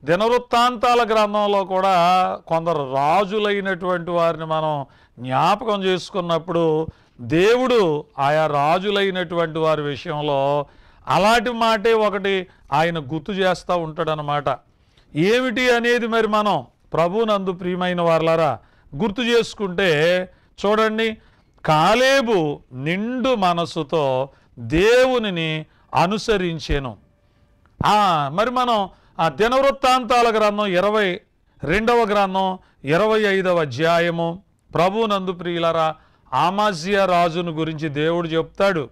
దినవృత్తాంతాల గ్రంథంలో కూడా కొందరు రాజులైనటువంటి వారిని మనం జ్ఞాపకం చేసుకున్నప్పుడు దేవుడు ఆయా రాజులైనటువంటి వారి విషయంలో అలాంటి మాటే ఒకటి ఆయన గుర్తు చేస్తూ ఉంటాడనమాట ఏమిటి అనేది మరి మనం ప్రభునందు ప్రియమైన వారలారా గుర్తు చేసుకుంటే చూడండి కాలేబు నిండు మనసుతో దేవునిని అనుసరించాను మరి మనం ఆ దినవృత్తాంతాల గ్రంథం ఇరవై రెండవ గ్రంథం ఇరవై ఐదవ అధ్యాయము ప్రభు నందు ప్రియులరా ఆమాజ్య రాజును గురించి దేవుడు చెప్తాడు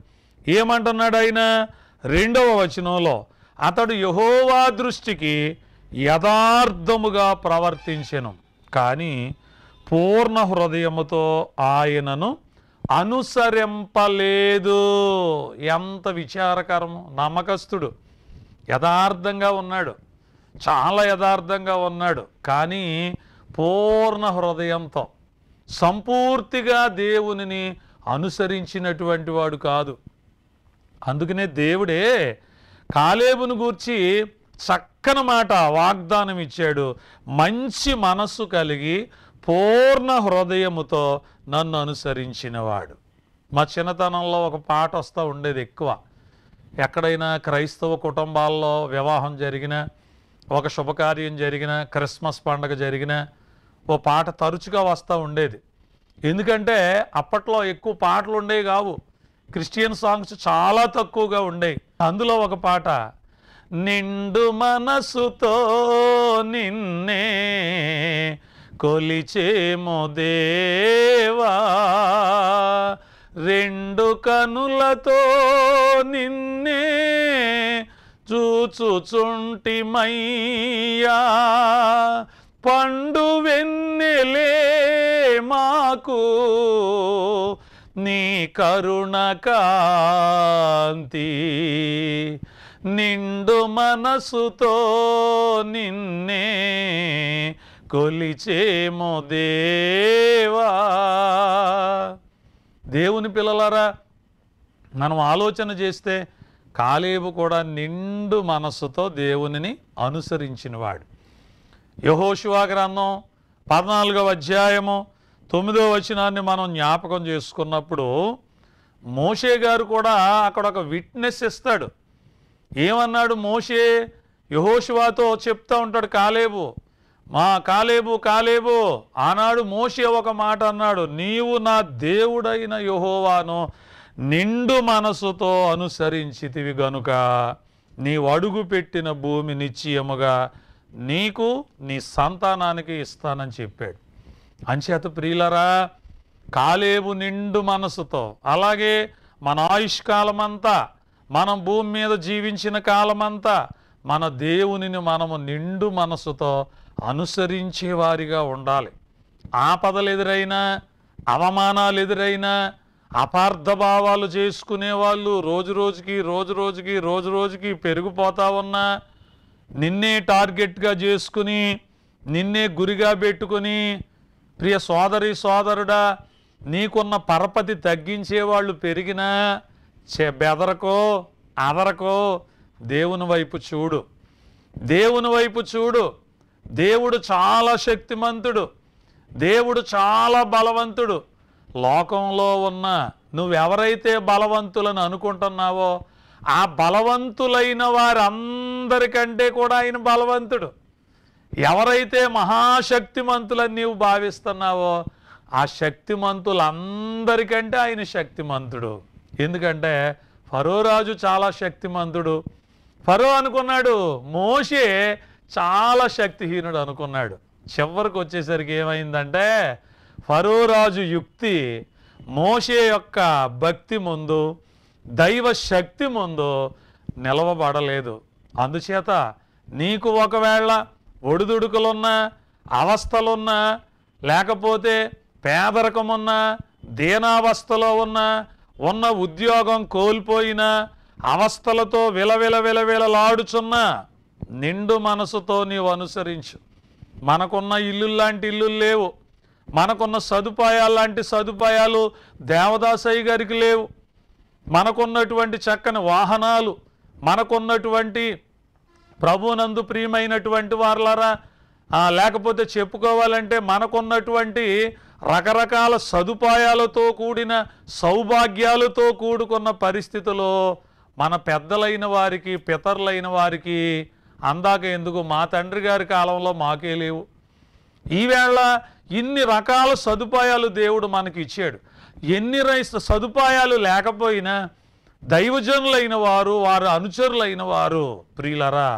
ఏమంటున్నాడు ఆయన రెండవ వచనంలో అతడు యహోవా దృష్టికి యథార్థముగా ప్రవర్తించను కానీ పూర్ణ హృదయముతో ఆయనను అనుసరింపలేదు ఎంత విచారకరము నమ్మకస్తుడు యథార్థంగా ఉన్నాడు చాలా యథార్థంగా ఉన్నాడు కానీ పూర్ణ హృదయంతో సంపూర్తిగా దేవునిని అనుసరించినటువంటి వాడు కాదు అందుకనే దేవుడే కాలేబును గూర్చి చక్కని మాట వాగ్దానం ఇచ్చాడు మంచి మనస్సు కలిగి పూర్ణ హృదయముతో నన్ను అనుసరించినవాడు మా చిన్నతనంలో ఒక పాట వస్తూ ఉండేది ఎక్కువ ఎక్కడైనా క్రైస్తవ కుటుంబాల్లో వివాహం జరిగినా ఒక శుభకార్యం జరిగిన క్రిస్మస్ పండుగ జరిగిన ఓ పాట తరచుగా వస్తూ ఉండేది ఎందుకంటే అప్పట్లో ఎక్కువ పాటలు ఉండేవి కావు క్రిస్టియన్ సాంగ్స్ చాలా తక్కువగా ఉండేవి అందులో ఒక పాట నిండు మనసుతో నిన్నే కొలిచేమో దేవా రెండు కనులతో నిన్నే మయ్యా పండు వెన్నెలే మాకు నీ కరుణ కాంతి నిండు మనసుతో నిన్నే కొలిచేమో దేవా దేవుని పిల్లలారా మనం ఆలోచన చేస్తే కాలేబు కూడా నిండు మనస్సుతో దేవునిని అనుసరించినవాడు యహోశివా గ్రంథం పద్నాలుగవ అధ్యాయము తొమ్మిదో వచనాన్ని మనం జ్ఞాపకం చేసుకున్నప్పుడు మోషే గారు కూడా అక్కడ ఒక విట్నెస్ ఇస్తాడు ఏమన్నాడు మోషే యహోశివాతో చెప్తా ఉంటాడు కాలేబు మా కాలేబు కాలేబు ఆనాడు మోషే ఒక మాట అన్నాడు నీవు నా దేవుడైన యహోవాను నిండు మనసుతో అనుసరించితివి గనుక నీవు అడుగుపెట్టిన భూమి నిశ్చయముగా నీకు నీ సంతానానికి ఇస్తానని చెప్పాడు అంచేత ప్రియులరా కాలేబు నిండు మనసుతో అలాగే మన ఆయుష్కాలమంతా మనం భూమి మీద జీవించిన కాలమంతా మన దేవునిని మనము నిండు మనసుతో అనుసరించేవారిగా ఉండాలి ఆపదలు ఎదురైనా అవమానాలు ఎదురైనా అపార్థ భావాలు చేసుకునే వాళ్ళు రోజు రోజుకి రోజు రోజుకి రోజు రోజుకి పెరిగిపోతా ఉన్నా నిన్నే టార్గెట్గా చేసుకుని నిన్నే గురిగా పెట్టుకుని ప్రియ సోదరి సోదరుడా నీకున్న పరపతి తగ్గించే వాళ్ళు పెరిగినా చె బెదరకో అదరకో దేవుని వైపు చూడు దేవుని వైపు చూడు దేవుడు చాలా శక్తిమంతుడు దేవుడు చాలా బలవంతుడు లోకంలో ఉన్న నువ్వెవరైతే బలవంతులను అనుకుంటున్నావో ఆ బలవంతులైన వారందరికంటే కూడా ఆయన బలవంతుడు ఎవరైతే మహాశక్తిమంతులని నీవు భావిస్తున్నావో ఆ శక్తిమంతులందరికంటే ఆయన శక్తిమంతుడు ఎందుకంటే ఫరో రాజు చాలా శక్తిమంతుడు ఫరో అనుకున్నాడు మోషే చాలా శక్తిహీనుడు అనుకున్నాడు చివరికి వచ్చేసరికి ఏమైందంటే ఫరోరాజు యుక్తి మోషే యొక్క భక్తి ముందు దైవ శక్తి ముందు నిలవబడలేదు అందుచేత నీకు ఒకవేళ ఒడిదుడుకులున్నా అవస్థలున్నా లేకపోతే పేదరికమున్నా దీనావస్థలో ఉన్న ఉన్న ఉద్యోగం కోల్పోయిన అవస్థలతో విలవిల విలవిలలాడుచున్న నిండు మనసుతో నీవు అనుసరించు మనకున్న ఇల్లు లాంటి ఇల్లు లేవు మనకున్న సదుపాయాలు లాంటి సదుపాయాలు దేవదాసయ్య గారికి లేవు మనకున్నటువంటి చక్కని వాహనాలు మనకున్నటువంటి ప్రభునందు ప్రియమైనటువంటి వారులరా లేకపోతే చెప్పుకోవాలంటే మనకున్నటువంటి రకరకాల సదుపాయాలతో కూడిన సౌభాగ్యాలతో కూడుకున్న పరిస్థితిలో మన పెద్దలైన వారికి పితరులైన వారికి అందాక ఎందుకు మా తండ్రి గారి కాలంలో మాకే లేవు ఈవేళ ఇన్ని రకాల సదుపాయాలు దేవుడు మనకి ఇచ్చాడు ఎన్ని రైస్ సదుపాయాలు లేకపోయినా దైవజనులైన వారు వారు అనుచరులైన వారు ప్రియులరా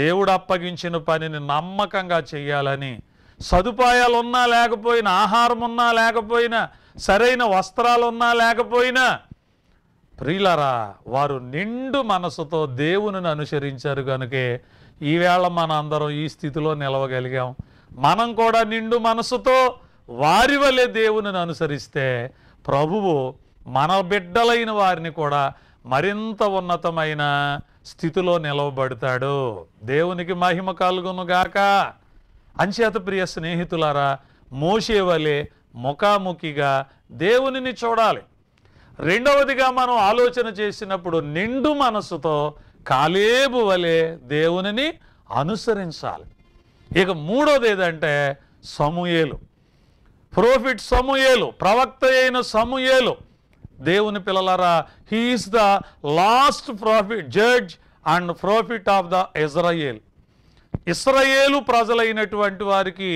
దేవుడు అప్పగించిన పనిని నమ్మకంగా చేయాలని సదుపాయాలు ఉన్నా లేకపోయినా ఆహారం ఉన్నా లేకపోయినా సరైన వస్త్రాలు ఉన్నా లేకపోయినా ప్రియులరా వారు నిండు మనసుతో దేవునిని అనుసరించారు కనుకే ఈవేళ మన అందరం ఈ స్థితిలో నిలవగలిగాం మనం కూడా నిండు మనసుతో వారి వలె దేవుని అనుసరిస్తే ప్రభువు మన బిడ్డలైన వారిని కూడా మరింత ఉన్నతమైన స్థితిలో నిలవబడతాడు దేవునికి మహిమ కలుగునుగాక అంచేత ప్రియ స్నేహితులారా మోసే వలె ముఖాముఖిగా దేవునిని చూడాలి రెండవదిగా మనం ఆలోచన చేసినప్పుడు నిండు మనసుతో కాలేబు వలె దేవునిని అనుసరించాలి ఇక మూడోది ఏదంటే సమూయేలు ప్రోఫిట్ సమూయేలు ప్రవక్త అయిన సమూయేలు దేవుని పిల్లలరా he is the last prophet judge and prophet of the Israel ఇస్రాయేలు ప్రజలైనటువంటి వారికి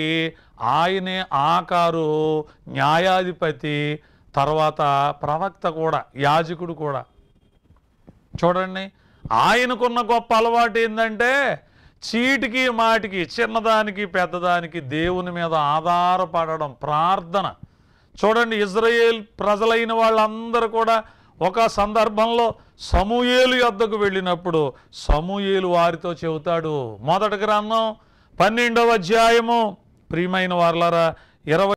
ఆయనే ఆకారు న్యాయాధిపతి తర్వాత ప్రవక్త కూడా యాజకుడు కూడా చూడండి ఆయనకున్న గొప్ప అలవాటు ఏంటంటే చీటికి మాటికి చిన్నదానికి పెద్దదానికి దేవుని మీద ఆధారపడడం ప్రార్థన చూడండి ఇజ్రాయేల్ ప్రజలైన వాళ్ళందరూ కూడా ఒక సందర్భంలో సమూయేలు యొద్దకు వెళ్ళినప్పుడు సమూయేలు వారితో చెబుతాడు మొదటి గ్రంథం పన్నెండవ అధ్యాయము ప్రియమైన వార్లారా ఇరవై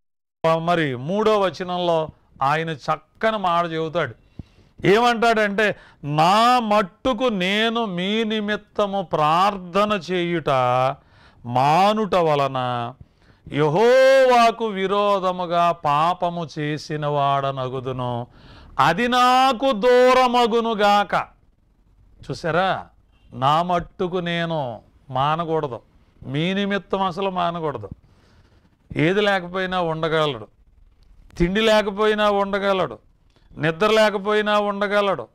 మరి మూడో వచనంలో ఆయన చక్కని మాట చెబుతాడు ఏమంటాడంటే నా మట్టుకు నేను మీ నిమిత్తము ప్రార్థన చేయుట మానుట వలన యహోవాకు విరోధముగా పాపము చేసిన వాడనగుదును అది నాకు దూరమగునుగాక చూసారా నా మట్టుకు నేను మానకూడదు మీ నిమిత్తం అసలు మానకూడదు ఏది లేకపోయినా ఉండగలడు తిండి లేకపోయినా ఉండగలడు నిద్ర లేకపోయినా ఉండగలడు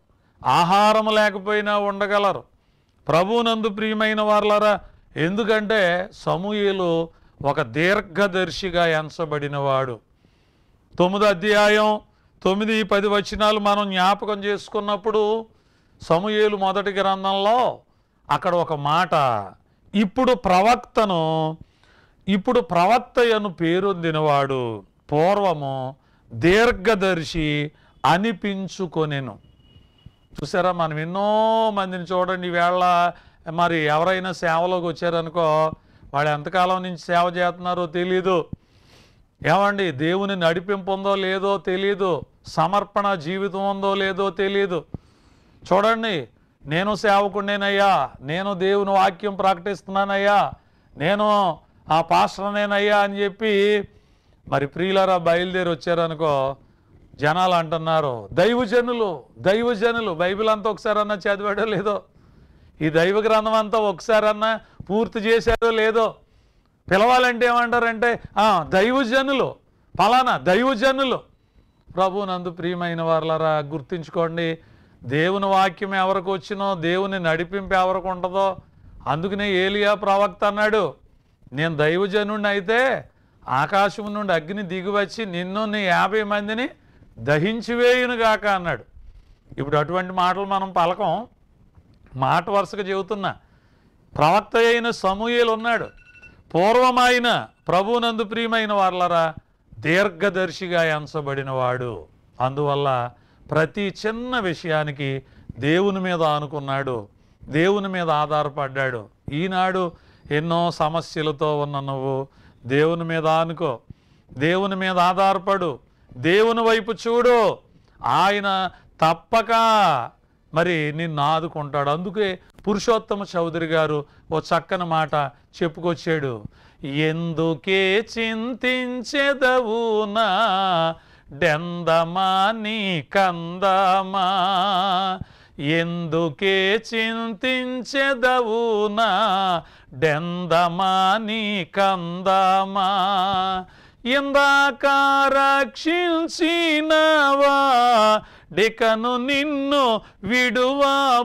ఆహారం లేకపోయినా ఉండగలరు ప్రభునందు ప్రియమైన వాళ్ళరా ఎందుకంటే సమూహలు ఒక దీర్ఘదర్శిగా ఎంచబడినవాడు తొమ్మిది అధ్యాయం తొమ్మిది పది వచనాలు మనం జ్ఞాపకం చేసుకున్నప్పుడు సమూహలు మొదటి గ్రంథంలో అక్కడ ఒక మాట ఇప్పుడు ప్రవక్తను ఇప్పుడు ప్రవక్తయను పేరొందినవాడు పూర్వము దీర్ఘదర్శి అనిపించుకొనేను చూసారా మనం ఎన్నో మందిని చూడండి వేళ మరి ఎవరైనా సేవలోకి వచ్చారనుకో వాళ్ళు ఎంతకాలం నుంచి సేవ చేస్తున్నారో తెలీదు ఏమండి దేవుని నడిపింపు ఉందో లేదో తెలీదు సమర్పణ జీవితం ఉందో లేదో తెలీదు చూడండి నేను సేవకుండేనయ్యా నేను దేవుని వాక్యం ప్రకటిస్తున్నానయ్యా నేను ఆ పాస్టర్నేనయ్యా అని చెప్పి మరి ప్రియులరా బయలుదేరి వచ్చారనుకో జనాలు అంటున్నారు దైవజనులు దైవజనులు బైబిల్ అంతా ఒకసారన్నా చదివాడో లేదో ఈ దైవ గ్రంథం అంతా ఒకసారన్నా పూర్తి చేశారో లేదో పిలవాలంటే ఏమంటారంటే దైవజనులు ఫలానా దైవజనులు ప్రభు నందు ప్రియమైన వారులరా గుర్తించుకోండి దేవుని వాక్యం ఎవరికి వచ్చినో దేవుని నడిపింపు ఎవరికి ఉంటుందో అందుకనే ఏలియా ప్రవక్త అన్నాడు నేను దైవజనుడిని అయితే ఆకాశం నుండి అగ్ని దిగివచ్చి నిన్ను నీ యాభై మందిని దహించివేయునుగాక అన్నాడు ఇప్పుడు అటువంటి మాటలు మనం పలకం మాట వరుసగా చెబుతున్నా ప్రవక్త అయిన సమూహలు ఉన్నాడు పూర్వమైన ప్రభునందు ప్రియమైన వాళ్ళరా దీర్ఘదర్శిగా ఎంచబడినవాడు అందువల్ల ప్రతి చిన్న విషయానికి దేవుని మీద ఆనుకున్నాడు దేవుని మీద ఆధారపడ్డాడు ఈనాడు ఎన్నో సమస్యలతో ఉన్న నువ్వు దేవుని మీద ఆనుకో దేవుని మీద ఆధారపడు దేవుని వైపు చూడు ఆయన తప్పక మరి నిన్ను ఆదుకుంటాడు అందుకే పురుషోత్తమ చౌదరి గారు ఓ చక్కని మాట చెప్పుకొచ్చాడు ఎందుకే నా డెందమా నీ కందమా ఎందుకే నా డెందమా నీ కందమా ఇందాక రక్షించినవా డికను నిన్ను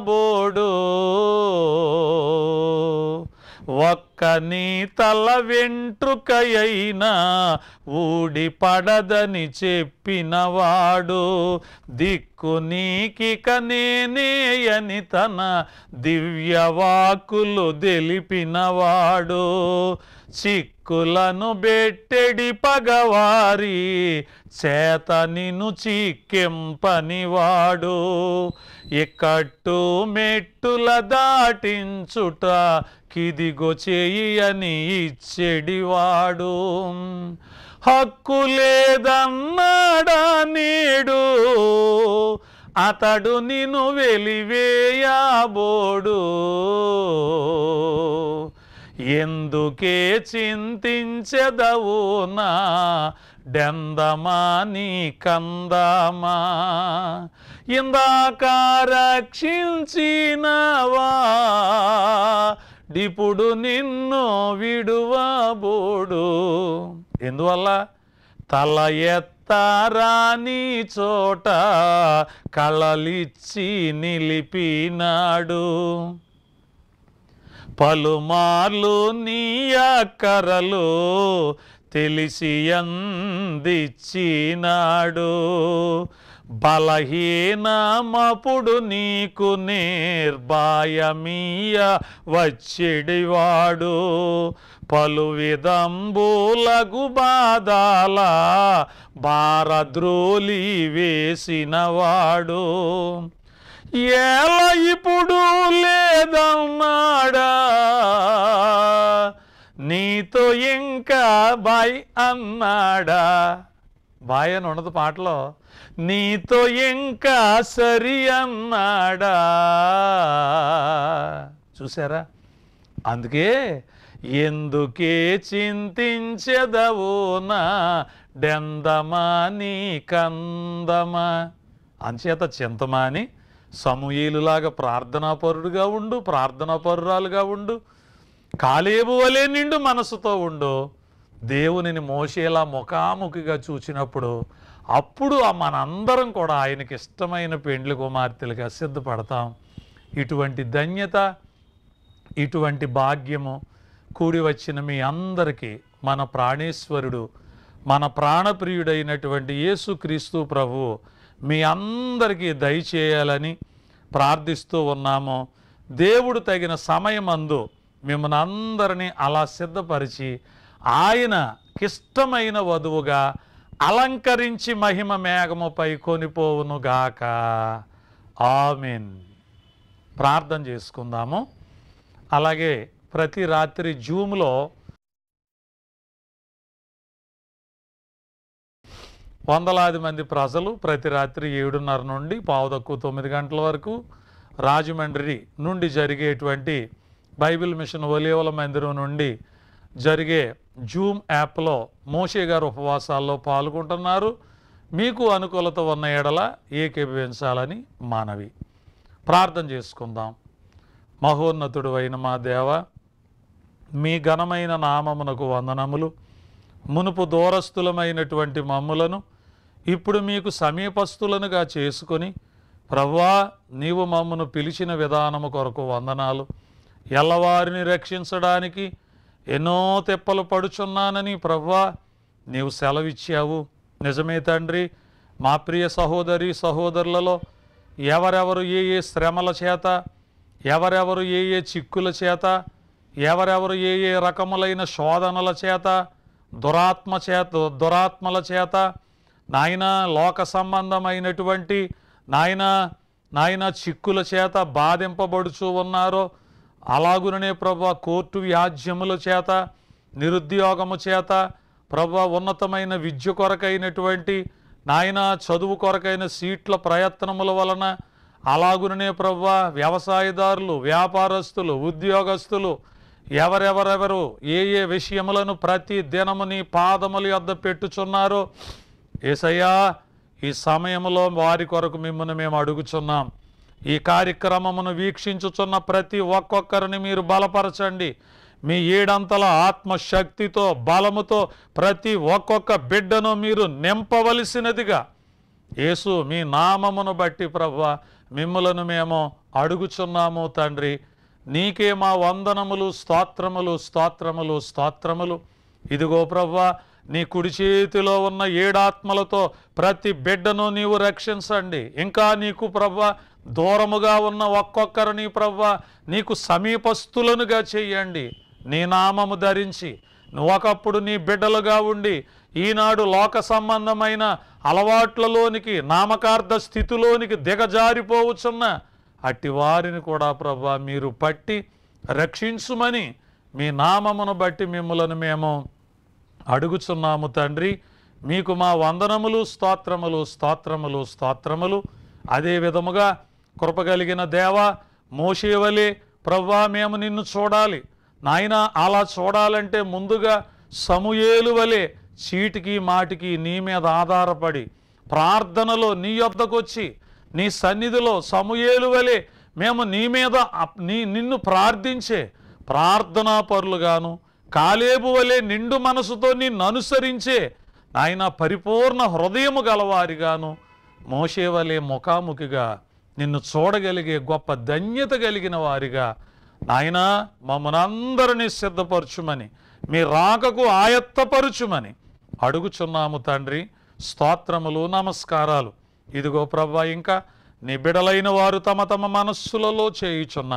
బోడు ఒక్క నీ తల వెంట్రుకయైనా ఊడి పడదని చెప్పినవాడు దిక్కు నీకిక నేనేయని తన దివ్యవాకులు తెలిపినవాడు చిక్ చిక్కులను బెట్టెడి పగవారి చేత నిన్ను వాడు ఎక్కట్టు మెట్టుల దాటించుట కిదిగో చేయి అని ఇచ్చెడివాడు హక్కు లేదన్నాడా నీడు అతడు నిను వెలివేయాబోడు ఎందుకే చింతించదవు నా డెందమా నీ కందమా ఇందాక రక్షించినవా ఇప్పుడు నిన్ను విడువబోడు ఎందువల్ల తల ఎత్తారాని చోట కళలిచ్చి నిలిపినాడు పలుమార్లు నీ అక్కరలు తెలిసి అందిచ్చినాడు బలహీనమపుడు నీకు నిర్భాయమీయ వచ్చిడివాడు పలు విధంబులగు బాధాల భారద్రోలి వేసినవాడు ఎలా ఇప్పుడు లేదమ్మాడా నీతో ఇంకా బాయ్ అన్నాడా బాయ్ అని ఉండదు పాటలో నీతో ఇంకా సరి అన్నాడా చూసారా అందుకే ఎందుకే చింతించదవు నా డెందమా నీ కందమా అంచేత చింతమాని సమూయేలులాగా ప్రార్థనాపరుడుగా ఉండు ప్రార్థనాపరురాలుగా ఉండు కాలేబు వలే నిండు మనసుతో ఉండు దేవునిని మోసేలా ముఖాముఖిగా చూచినప్పుడు అప్పుడు మనందరం కూడా ఆయనకి ఇష్టమైన పెండ్లి కుమార్తెలుగా సిద్ధపడతాం ఇటువంటి ధన్యత ఇటువంటి భాగ్యము కూడి వచ్చిన మీ అందరికీ మన ప్రాణేశ్వరుడు మన ప్రాణప్రియుడైనటువంటి యేసుక్రీస్తు ప్రభువు మీ అందరికీ దయచేయాలని ప్రార్థిస్తూ ఉన్నాము దేవుడు తగిన సమయమందు మిమ్మల్ని అందరినీ అలా సిద్ధపరిచి ఆయన కిష్టమైన వధువుగా అలంకరించి మహిమ మేఘముపై కొనిపోవునుగాక ఆమెన్ ప్రార్థన చేసుకుందాము అలాగే ప్రతి రాత్రి జూమ్లో వందలాది మంది ప్రజలు ప్రతి రాత్రి ఏడున్నర నుండి పావు తక్కువ తొమ్మిది గంటల వరకు రాజమండ్రి నుండి జరిగేటువంటి బైబిల్ మిషన్ ఒలేవల మందిరం నుండి జరిగే జూమ్ యాప్లో మోషే గారు ఉపవాసాల్లో పాల్గొంటున్నారు మీకు అనుకూలత ఉన్న ఎడల ఏకీభవించాలని మానవి ప్రార్థన చేసుకుందాం మహోన్నతుడు అయిన మా దేవ మీ ఘనమైన నామమునకు వందనములు మునుపు దూరస్థులమైనటువంటి మమ్ములను ఇప్పుడు మీకు సమీపస్తులనుగా చేసుకొని ప్రవ్వా నీవు మమ్మను పిలిచిన విధానము కొరకు వందనాలు ఎల్లవారిని రక్షించడానికి ఎన్నో తెప్పలు పడుచున్నానని ప్రవ్వా నీవు సెలవిచ్చావు నిజమే తండ్రి మా ప్రియ సహోదరి సహోదరులలో ఎవరెవరు ఏ ఏ శ్రమల చేత ఎవరెవరు ఏ ఏ చిక్కుల చేత ఎవరెవరు ఏ ఏ రకములైన శోధనల చేత దురాత్మ చేత దురాత్మల చేత నాయన లోక సంబంధమైనటువంటి నాయన నాయన చిక్కుల చేత బాధింపబడుచు ఉన్నారో అలాగుననే ప్రభు కోర్టు వ్యాజ్యముల చేత నిరుద్యోగము చేత ప్రభు ఉన్నతమైన విద్య కొరకైనటువంటి నాయన చదువు కొరకైన సీట్ల ప్రయత్నముల వలన అలాగుననే ప్రభు వ్యవసాయదారులు వ్యాపారస్తులు ఉద్యోగస్తులు ఎవరెవరెవరు ఏ ఏ విషయములను ప్రతి దినము నీ పాదముల యొద్ద పెట్టుచున్నారో ఏసయ్యా ఈ సమయంలో వారి కొరకు మిమ్మల్ని మేము అడుగుచున్నాం ఈ కార్యక్రమమును వీక్షించుచున్న ప్రతి ఒక్కొక్కరిని మీరు బలపరచండి మీ ఏడంతల ఆత్మశక్తితో బలముతో ప్రతి ఒక్కొక్క బిడ్డను మీరు నింపవలసినదిగా యేసు మీ నామమును బట్టి ప్రభు మిమ్మలను మేము అడుగుచున్నాము తండ్రి నీకే మా వందనములు స్తోత్రములు స్తోత్రములు స్తోత్రములు ఇదిగో ప్రభ్వా నీ కుడి చేతిలో ఉన్న ఏడాత్మలతో ప్రతి బిడ్డను నీవు రక్షించండి ఇంకా నీకు ప్రభ దూరముగా ఉన్న ఒక్కొక్కరిని ప్రభ నీకు సమీపస్తులనుగా చేయండి నీ నామము ధరించి ఒకప్పుడు నీ బిడ్డలుగా ఉండి ఈనాడు లోక సంబంధమైన అలవాట్లలోనికి నామకార్థ స్థితిలోనికి దిగజారిపోవచ్చున్న అట్టి వారిని కూడా ప్రభ మీరు పట్టి రక్షించుమని మీ నామమును బట్టి మిమ్మలను మేము అడుగుచున్నాము తండ్రి మీకు మా వందనములు స్తోత్రములు స్తోత్రములు స్తోత్రములు అదే విధముగా కృపగలిగిన దేవ మోషేవలే ప్రవ్వా మేము నిన్ను చూడాలి నాయన అలా చూడాలంటే ముందుగా సమూయేలు వలె చీటికి మాటికి నీ మీద ఆధారపడి ప్రార్థనలో నీ వద్దకొచ్చి నీ సన్నిధిలో సమూయేలు వలె మేము నీ మీద నీ నిన్ను ప్రార్థించే ప్రార్థనా పరులుగాను కాలేబు వలె నిండు మనసుతో నిన్ను అనుసరించే నాయన పరిపూర్ణ హృదయము గలవారిగాను మోషే వలె ముఖాముఖిగా నిన్ను చూడగలిగే గొప్ప ధన్యత కలిగిన వారిగా నాయన మమ్మనందరినీ సిద్ధపరచుమని మీ రాకకు ఆయత్తపరచుమని అడుగుచున్నాము తండ్రి స్తోత్రములు నమస్కారాలు ఇదిగో ప్రభా ఇంకా నిబిడలైన వారు తమ తమ మనస్సులలో చేయుచున్న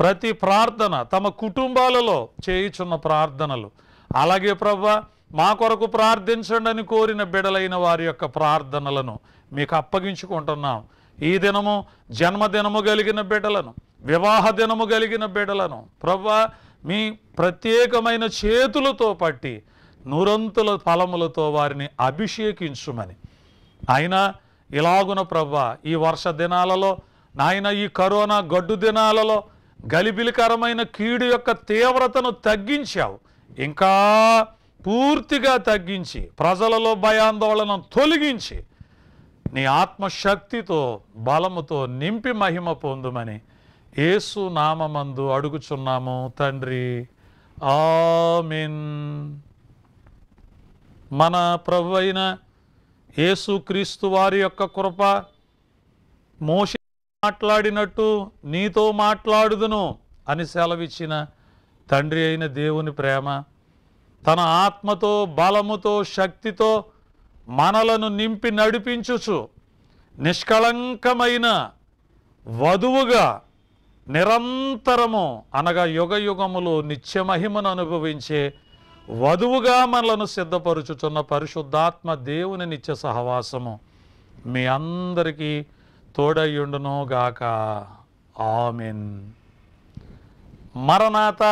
ప్రతి ప్రార్థన తమ కుటుంబాలలో చేయుచున్న ప్రార్థనలు అలాగే ప్రభ మా కొరకు ప్రార్థించండి అని కోరిన బిడలైన వారి యొక్క ప్రార్థనలను మీకు అప్పగించుకుంటున్నాం ఈ దినము జన్మదినము కలిగిన బిడలను వివాహ దినము కలిగిన బిడలను ప్రభా మీ ప్రత్యేకమైన చేతులతో పట్టి నూరంతుల ఫలములతో వారిని అభిషేకించుమని అయినా ఇలాగున ప్రభా ఈ వర్ష దినాలలో నాయన ఈ కరోనా గడ్డు దినాలలో గలిబిలికరమైన కీడు యొక్క తీవ్రతను తగ్గించావు ఇంకా పూర్తిగా తగ్గించి ప్రజలలో భయాందోళన తొలగించి నీ ఆత్మశక్తితో బలముతో నింపి మహిమ పొందుమని ఏసు నామందు అడుగుచున్నాము తండ్రి ఆమెన్ మన ప్రభు యేసుక్రీస్తు వారి యొక్క కృప మోషి మాట్లాడినట్టు నీతో మాట్లాడుదును అని సెలవిచ్చిన తండ్రి అయిన దేవుని ప్రేమ తన ఆత్మతో బలముతో శక్తితో మనలను నింపి నడిపించుచు నిష్కళంకమైన వధువుగా నిరంతరము అనగా యుగ యుగములు నిత్యమహిమను అనుభవించే వధువుగా మనలను సిద్ధపరుచుచున్న పరిశుద్ధాత్మ దేవుని నిత్య సహవాసము మీ అందరికీ తోడయ్యుండునుగాక ఆమెన్ మరణాత